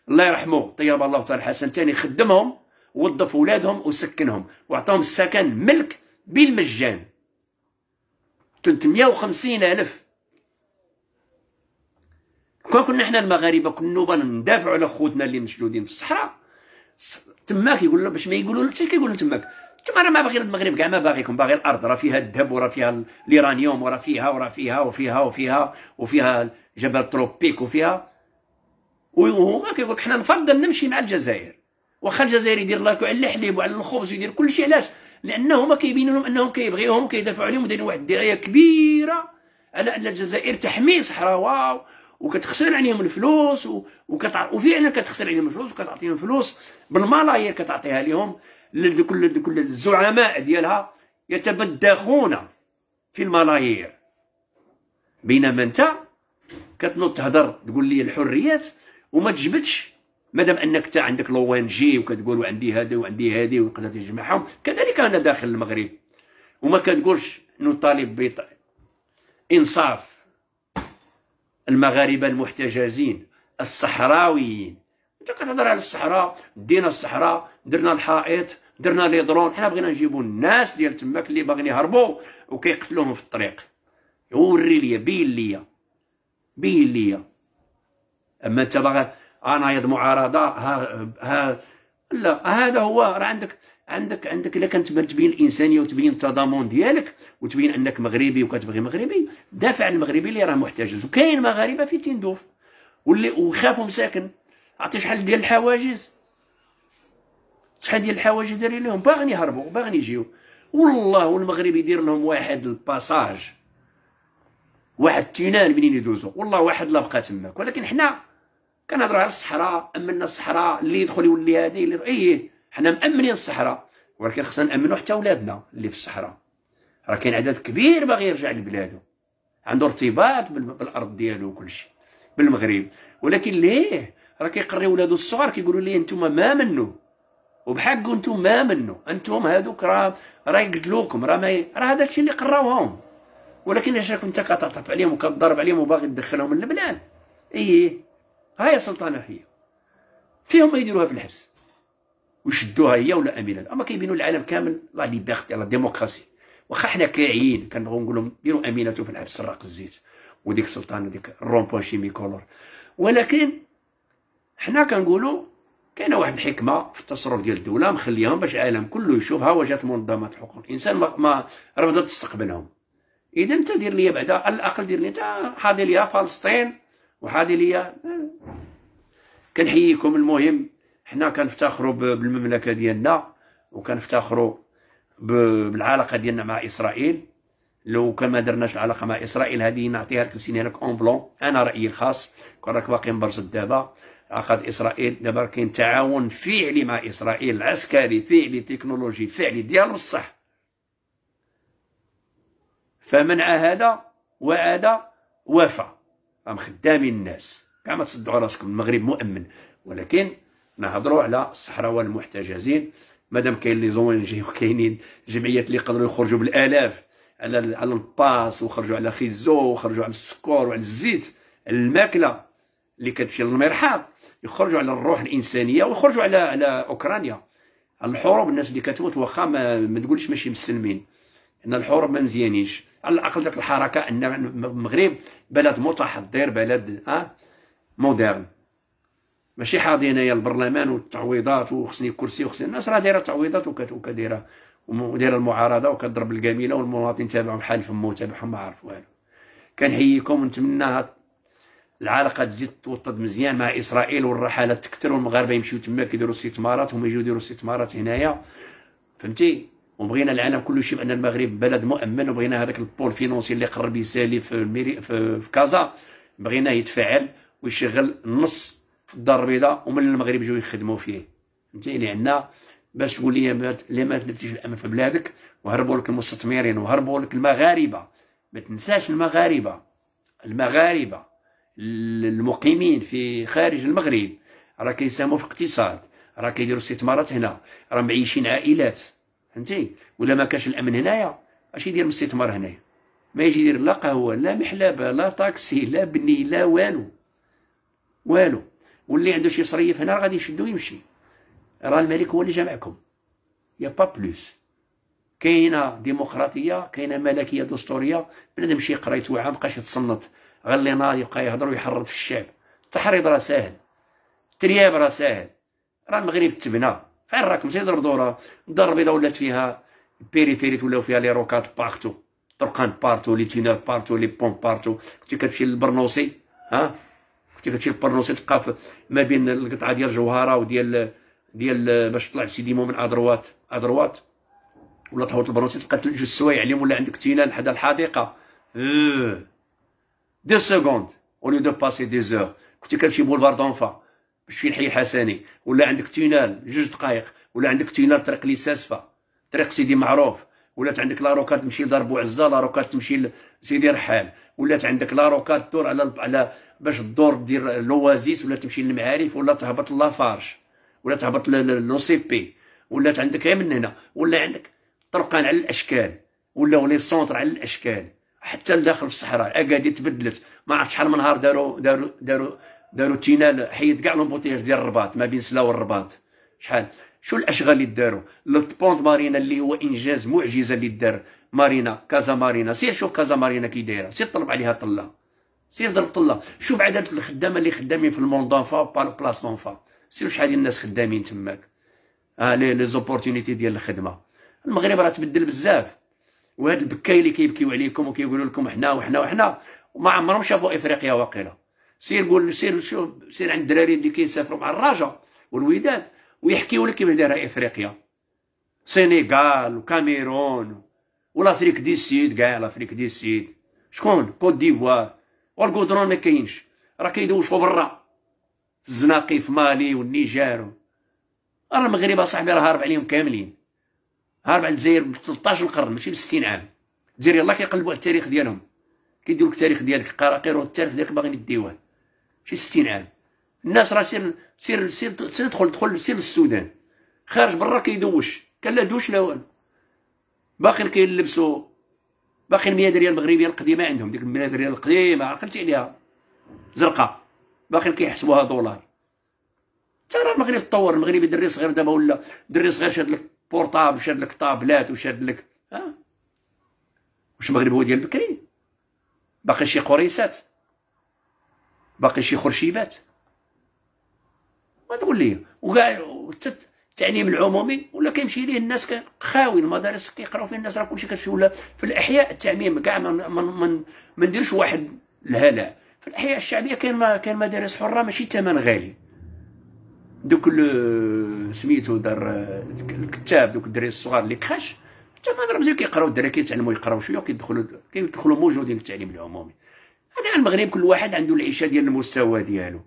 الله يرحمه طيب الله تعالى حسن ثاني خدمهم وظف ولادهم وسكنهم وعطاهم السكن ملك بالمجان 350 ألف كون كنا احنا المغاربة كنا ندافعوا على خوتنا اللي مشلودين في الصحراء تماك يقول لهم باش ما يقولوا لك كيقولوا تماك انتم راه ما باغي المغرب كاع ما باغيكم باغي الارض راه فيها الذهب وراه فيها الايرانيوم وراه فيها وراه فيها وفيها وفيها وفيها جبل تروبيك وفيها وهما كيقول لك حنا نفضل نمشي مع الجزائر واخا الجزائر يدير لاكو على الحليب وعلى الخبز ويدير كل شيء علاش لانه ما كيبين لهم انهم كيبغيوهم كيدافعوا عليهم ودايرين واحد الدرايه كبيره على ان الجزائر تحمي صحراوه وكتخسر عليهم الفلوس و... وكتع... وفعلا كتخسر عليهم الفلوس وكتعطيهم فلوس بالملايير كتعطيها لهم لكل كل الزعماء ديالها يتبدخون في الملايير بينما انت كتنوض تهضر تقول لي الحريات وما تجبدش مادام انك انت عندك لوان جي وكتقول عندي هذا وعندي هذه ونقدر تجمعهم كذلك انا داخل المغرب وما كتقولش نطالب بانصاف المغاربه المحتجزين الصحراويين انت كتهضر على الصحراء دينا الصحراء درنا الحائط درنا لي درون حنا بغينا نجيبوا الناس ديال تماك اللي باغيين يهربوا وكيقتلوهم في الطريق وري ليا بين ليا بين ليا اما انت باغي انا يد معارضه ها ها لا هذا هو راه عندك عندك عندك الا كانت تبين الانسانيه وتبين التضامن ديالك وتبين انك مغربي وكتبغي مغربي دافع عن المغربي اللي راه محتاج وكاين مغاربه في تندوف واللي وخافوا مساكن عطي شحال ديال الحواجز شحال ديال الحواجز دايرين لهم باغيين يهربوا باغيين يجيو والله والمغرب يدير لهم واحد الباساج واحد التينان منين يدوزو والله واحد لا بقى تماك ولكن حنا كنهضروا على الصحراء امنا الصحراء اللي يدخل يولي هذه اللي ايه حنا مامنين الصحراء ولكن خصنا نامنوا حتى ولادنا اللي في الصحراء راه كاين عدد كبير باغي يرجع لبلادو عنده ارتباط بالارض ديالو وكل شيء بالمغرب ولكن ليه راه كيقري ولادو الصغار كيقولوا ليه انتم ما منو وبحق انتم ما منو انتم هادوك راه راه يقتلوكم راه راه هذا الشيء اللي قراوهم ولكن علاش راك انت كتعطف عليهم وكتضرب عليهم وباغي تدخلهم للبلاد ايه هاي سلطانة هي فيهم ما يديروها في الحبس ويشدوها هي ولا امينه اما كيبينوا العالم كامل لا ليبرتي لا ديموقراسي واخا حنا كاعيين كنبغيو نقول لهم ديروا امينه في الحبس سراق الزيت وديك سلطانه ديك الرومبون شيمي كولور ولكن حنا كنقولوا كاينه واحد الحكمه في التصرف ديال الدوله مخليهم باش العالم كله يشوف ها وجات منظمات حقوق الانسان ما, ما رفضت تستقبلهم اذا انت دير لي بعدا على الاقل دير لي انت حاضر ليا فلسطين وحادي ليا كنحييكم المهم حنا كنفتخروا بالمملكه ديالنا وكنفتخروا بالعلاقه ديالنا مع اسرائيل لو كان ما درناش العلاقه مع اسرائيل هذه نعطيها لك نسينيها لك اون بلون انا رايي الخاص كون راك باقي مبرصد دابا عقد اسرائيل دابا كاين تعاون فعلي مع اسرائيل عسكري فعلي تكنولوجي فعلي ديال بصح فمنع هذا وعاد وفى راهم خدامين الناس كاع ما تصدعوا راسكم المغرب مؤمن ولكن نهضروا على الصحراء المحتجزين مادام كاين لي زون جي وكاينين جمعيات اللي يقدروا يخرجوا بالالاف على على الباس وخرجوا على خيزو وخرجوا على السكور وعلى الزيت الماكله اللي كتمشي للمرحاض يخرجوا على الروح الانسانيه ويخرجوا على على اوكرانيا الحروب الناس اللي كتموت واخا ما تقولش ماشي مسلمين ان الحروب ما مزيانينش على الاقل ديك الحركه ان المغرب بلد متحضر بلد اه مودرن ماشي حاضي هنايا البرلمان والتعويضات وخصني كرسي وخصني الناس راه دايره تعويضات وكدايره ودايره المعارضه وكضرب الجميله والمواطن تابعهم بحال فمو تابعهم ما عرف والو كنحييكم ونتمنى العلاقه تزيد توطد مزيان مع اسرائيل والرحلات تكثر والمغاربه يمشيو تما كيديروا استثمارات هما يجيو يديروا استثمارات هنايا فهمتي وبغينا العالم كله يشوف ان المغرب بلد مؤمن وبغينا هذاك البول فينونسي اللي قرب يسالي في الميري في, في كازا بغيناه يتفاعل ويشغل النص في الدار البيضاء ومن المغرب يجوا يخدموا فيه فهمتي لان باش تقول لي ما تنتج الامن في بلادك وهربوا لك المستثمرين وهربوا لك المغاربه ما تنساش المغاربه المغاربه المقيمين في خارج المغرب راه كيساهموا في الاقتصاد راه كيديروا استثمارات هنا راه معيشين عائلات فهمتي ولا ما كاش الامن هنايا اش يدير الاستثمار هنايا ما يجي يدير لا قهوه لا محلبه لا طاكسي لا بني لا والو والو واللي عنده شي صريف هنا غادي يشدو يمشي راه الملك هو اللي جمعكم يا با بلوس كاينه ديمقراطيه كاينه ملكيه دستوريه بنادم شي قريت وعا مابقاش يتصنت غير اللي نار يبقى يهضر ويحرض في الشعب التحريض راه ساهل الترياب راه ساهل راه المغرب تبنى في راك مشى يضرب دوره الدار البيضاء ولات فيها بيريفيريت ولاو فيها لي روكات بارتو طرقان بارتو لي تينال بارتو لي بون بارتو كنتي كتمشي للبرنوسي ها كنتي كتمشي للبرنوسي تلقى ما بين القطعه ديال جوهره وديال ديال باش طلع سيدي من ادروات ادروات ولا تهوت البرنوسي تلقى تلج سوايع عليهم ولا عندك تينان حدا الحديقه دي سكوند اولي دو باسي دي زور كنتي كتمشي بولفار دونفا باش فين حي الحسني ولا عندك تينال جوج دقائق ولا عندك تينال طريق لساسفه طريق سيدي معروف ولات عندك لاروكا تمشي لدار بوعزه لاروكا تمشي لسيدي رحال ولات عندك لاروكا تدور على على باش الدور دير لوازيس ولا تمشي للمعارف ولا تهبط لافارش ولا تهبط لو سي بي ولات عندك غير من هنا ولا عندك طرقان على الاشكال ولا لي سونتر على الاشكال حتى لداخل الصحراء اكادير تبدلت ما عرفت شحال من نهار داروا داروا داروا داروا تينال حيد كاع لومبوتياج ديال الرباط ما بين سلا والرباط شحال شو الاشغال اللي داروا لوتبونت مارينا اللي هو انجاز معجزه اللي دار مارينا كازا مارينا سير شوف كازا مارينا كي دايره سير طلب عليها طله سير ضرب طله شوف عدد الخدامه اللي خدامين في الموندونفا بلاص دونفا سير شحال ديال الناس خدامين تماك اه لي لي زوبورتينيتي ديال الخدمه المغرب راه تبدل بزاف وهاد البكاي اللي كيبكيو عليكم وكيقولوا لكم حنا وحنا وحنا وما عمرهم شافوا افريقيا واقيله سير قول سير شوف سير عند الدراري اللي كيسافروا مع الرجاء والوداد ويحكيوا لك كيفاش دايره افريقيا سينيغال وكاميرون والافريك دي سيد كاع الافريك دي سيد شكون كوت ديفوار والكودرون ما كاينش راه كيدوشوا برا في الزناقي في مالي والنيجر راه المغرب اصاحبي راه هارب عليهم كاملين هارب على الجزائر ب 13 قرن ماشي ب 60 عام الجزائر يلاه كيقلبوا على التاريخ ديالهم كيديروا التاريخ ديالك قراقير والتاريخ ديالك باغيين يديوه في عام الناس راه سير سير سير تدخل تدخل سير للسودان خارج برا كيدوش كان لا دوش لا والو باقيين كيلبسوا باقي المياه ريال المغربيه القديمه عندهم ديك المياه ريال القديمه عقلتي عليها زرقاء باقي كيحسبوها دولار ترى المغرب تطور المغربي دري صغير دابا ولا دري صغير شاد لك بورطابل وشاد لك طابلات وشاد لك ها واش المغرب هو ديال بكري باقي شي قريسات باقي شي خرشيبات ما تقول لي وكاع التعليم العمومي ولا كيمشي ليه الناس خاوي المدارس كيقراو فيه الناس راه كلشي كتمشي ولا في الاحياء التعميم كاع ما نديروش ما نديرش واحد الهلع في الاحياء الشعبيه كاين ما كاين مدارس حره ماشي ثمن غالي دوك سميتو دار الكتاب دوك الدراري الصغار اللي كخاش حتى ما ضرب كيقراو الدراري كيتعلموا يقراو شويه وكيدخلوا كيدخلوا موجودين التعليم العمومي انا المغرب كل واحد عنده العيشه ديال المستوى ديالو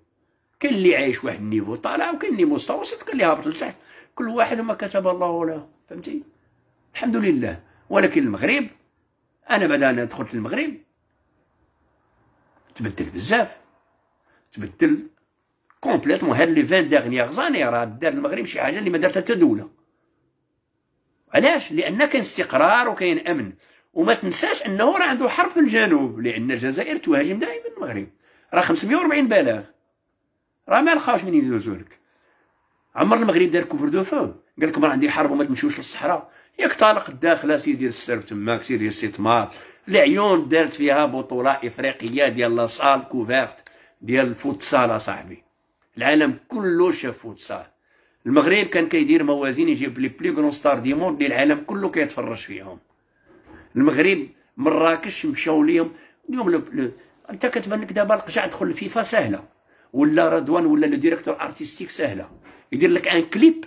كاين اللي عايش واحد النيفو طالع وكاين اللي مستوسط كاين اللي هابط لتحت كل واحد ما كتب الله له فهمتي الحمد لله ولكن المغرب انا بعد انا دخلت المغرب تبدل بزاف تبدل كومبليتوم هاد لي 20 ديغنييغ زاني راه دار المغرب شي حاجه اللي ما دارتها حتى دوله علاش لان كاين استقرار وكاين امن وما تنساش انه راه عنده حرب في الجنوب لان الجزائر تهاجم دائما المغرب راه 540 بلاغ راه ما لقاوش منين يدوزوا لك عمر المغرب دار كوبر دو فو قال لكم راه عندي حرب وما تمشوش للصحراء ياك طالق الداخله سيدي السرب تماك سيدي الاستثمار العيون دارت فيها بطوله افريقيه ديال لاصال كوفيرت ديال الفوتسال صاحبي العالم كله شاف فوتسال المغرب كان كيدير موازين يجيب لي بلي كرون ستار دي موند اللي العالم كله كيتفرج فيهم المغرب مراكش مشاو ليهم اليوم لو لو انت كتبان لك دابا القجع دخل الفيفا سهله ولا رضوان ولا لو ديريكتور ارتستيك سهله يدير لك ان كليب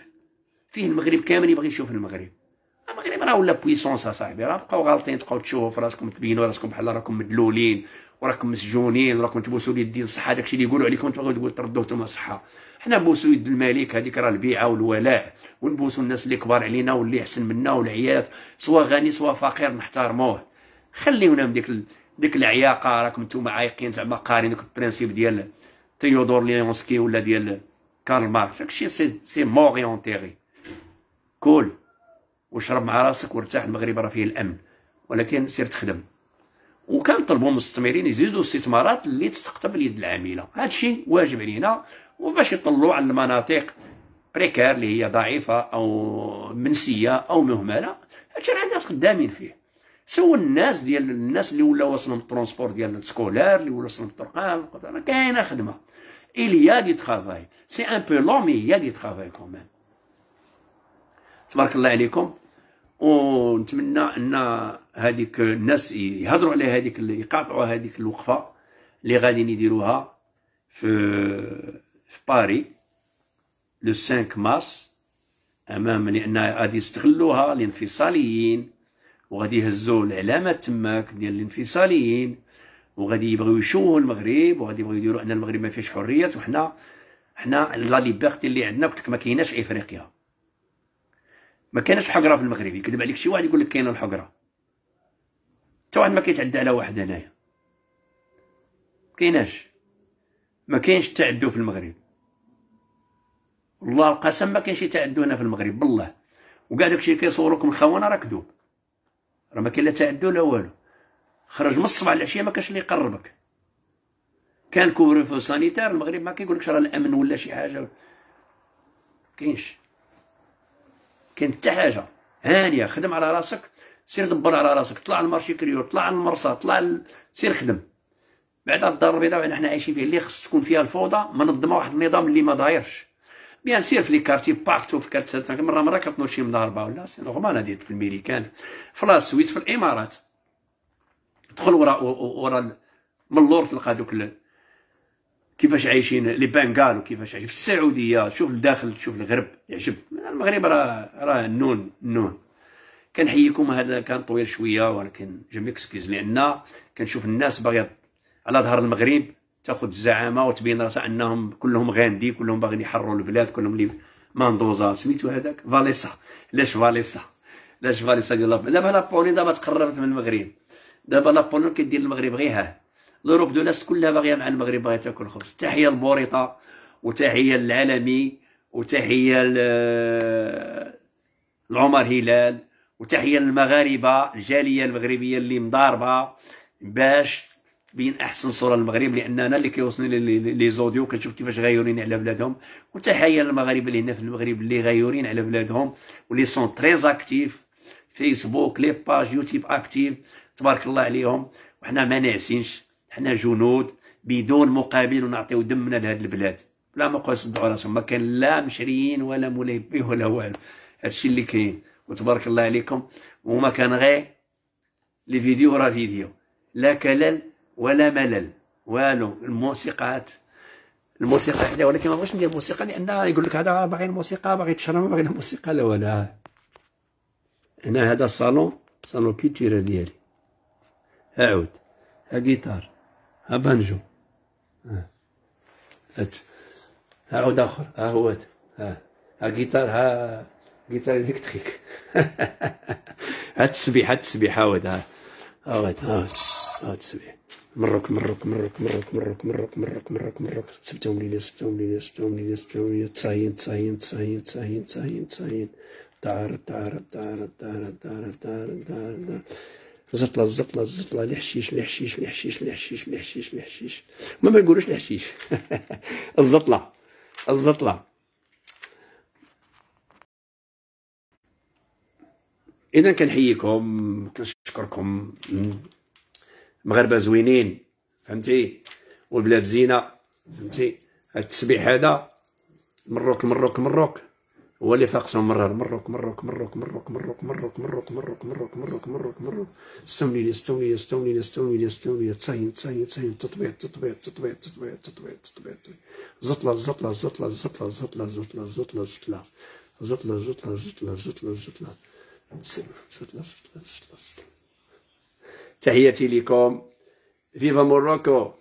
فيه المغرب كامل يبغي يشوف المغرب المغرب راه ولا بويسونس اصاحبي راه بقاو غالطين تبقاو تشوفوا راسكم تبينوا راسكم بحال راكم مدلولين وراكم مسجونين وراكم تبوسوا لي الدين الصحه الشيء اللي يقولوا عليكم تبغيو تردوه نتوما الصحه حنا نبوسو يد الملك هذيك راه البيعه والولاء ونبوسو الناس اللي كبار علينا واللي احسن منا والعياط سوا غني سوا فقير نحترموه خليونا من ديك ديك العياقه راكم نتوما عايقين زعما قارين ديك البرانسيب ديال تيودور ليونسكي ولا ديال كارل ماركس داكشي سي سي موغي اونتيغي كول وشرب مع راسك وارتاح المغرب راه فيه الامن ولكن سير تخدم وكنطلبوا مستثمرين يزيدوا استثمارات اللي تستقطب اليد العامله هادشي واجب علينا وباش يطلوا على المناطق بريكار اللي هي ضعيفه او منسيه او مهمله هادشي راه الناس خدامين فيه سو الناس ديال الناس اللي ولاو وصلهم الترونسبور ديال السكولار اللي ولا وصلهم الطرقات راه كاينه خدمه إليا دي ترافاي سي ان بو لون مي إليا دي ترافاي كومام تبارك الله عليكم ونتمنى ان هذيك الناس يهضروا على هذيك يقاطعوا هذيك الوقفه اللي غاديين يديروها في في باري لو 5 مارس امام لان غادي يستغلوها الانفصاليين وغادي يهزوا العلامه تماك ديال الانفصاليين وغادي يبغيو يشوهوا المغرب وغادي يبغيو يديروا ان المغرب ما فيهش حريات وحنا حنا لا ليبرتي اللي عندنا قلت لك ما كايناش في افريقيا ما كايناش الحقره في المغرب يكذب عليك شي واحد يقول لك كاينه الحقره حتى واحد ما كيتعدى على واحد هنايا كايناش ما كاينش التعدو في المغرب والله القسم ما كاين شي تعدو هنا في المغرب بالله وكاع داكشي اللي كيصوروك من راه كذوب راه ما كاين لا تعدو لا والو خرج من الصباح العشيه ما كاينش اللي يقربك كان فو سانيتير المغرب ما كيقولكش راه الامن ولا شي حاجه كاينش كاين حتى حاجه هانيه خدم على راسك سير دبر على راسك طلع المارشي كريور طلع المرصى طلع ال... سير خدم بعدا الدار البيضاء حنا عايشين فيه اللي خص تكون فيها الفوضى منظمه واحد النظام اللي ما دايرش بيان سير في لي كارتي بارتو في كارتي مره مره كتنوض شي مضاربه ولا سي نورمال هادي في الميريكان في لا سويس في الامارات دخل ورا ورا من اللور تلقى دوك كيفاش عايشين لي بنغال وكيفاش عايشين في السعوديه شوف الداخل شوف الغرب يعجب المغرب راه راه النون النون كنحييكم هذا كان طويل شويه ولكن جو ميكسكيز لان كنشوف الناس باغيه على ظهر المغرب تاخذ الزعامه وتبين راسها انهم كلهم غاندي كلهم باغيين يحرروا البلاد كلهم اللي ماندوزا سميتو هذاك فاليسا علاش فاليسا علاش فاليسا ديال دابا لابولي دابا تقربت من المغرب دابا لابولي كيدير المغرب غير ها لوروب دو لاست كلها باغيه مع المغرب باغيه تاكل خبز تحيه البوريطه وتحيه العالمي وتحيه العمر هلال وتحيه للمغاربه الجاليه المغربيه اللي مضاربه باش تبين احسن صوره للمغرب لان انا اللي كيوصلني لي زوديو كنشوف كيفاش غايورين على بلادهم وتحيه للمغاربه اللي هنا في المغرب اللي غايورين على بلادهم واللي سون تريز اكتيف فيسبوك لي باج يوتيوب اكتيف تبارك الله عليهم وحنا ما ناسينش حنا جنود بدون مقابل ونعطيو دمنا لهاد البلاد لا ما يصدعوا راسهم ما كان لا مشريين ولا ملهبي ولا والو هادشي اللي كاين وتبارك الله عليكم وما كان غير لي فيديو راه فيديو لا كلل ولا ملل والو الموسيقات الموسيقى حدا ولكن ما بغيتش ندير موسيقى لان يقول لك هذا باغي الموسيقى باغي تشرم باغي الموسيقى لا ولا هنا هذا الصالون صالون كيتيرا ديالي ها عود ها جيتار ها بانجو ها ها عود اخر ها هو ها ها جيتار ها جيتار الكتريك ها التسبيحه ها ها ها ها التسبيحه مرك مرك مرك مرك مرك مرك مرك مرك مرك سبتهم ليلة سبتهم ليلة سبتهم ليلة سبتهم ليلة تسعين تسعين تسعين تسعين تسعين تسعين دار دار دار دار دار دار دار زطلة زطلة زطلة الحشيش الحشيش الحشيش الحشيش الحشيش الحشيش ما ما يقولوش الحشيش الزطلة الزطلة إذا كنحييكم كنشكركم مغاربه زوينين فهمتي والبلاد زينه فهمتي هاد التسبيح هذا مروك مروك مروك هو اللي فاقسهم مرار مروك مروك مروك مروك مروك مروك مروك مروك مروك مروك مروك مروك استوني استوني استوني استوني استوني تصين تصين تصين تطبيع تطبيع تطبيع تطبيع تطبيع تطبيع زطلة زطلة زطلة زطلة زطلة زطلة زطلة زطلة زطلة زطلة زطلة زطلة زطلة زطلة زطلة زطلة تحياتي لكم فيفا موروكو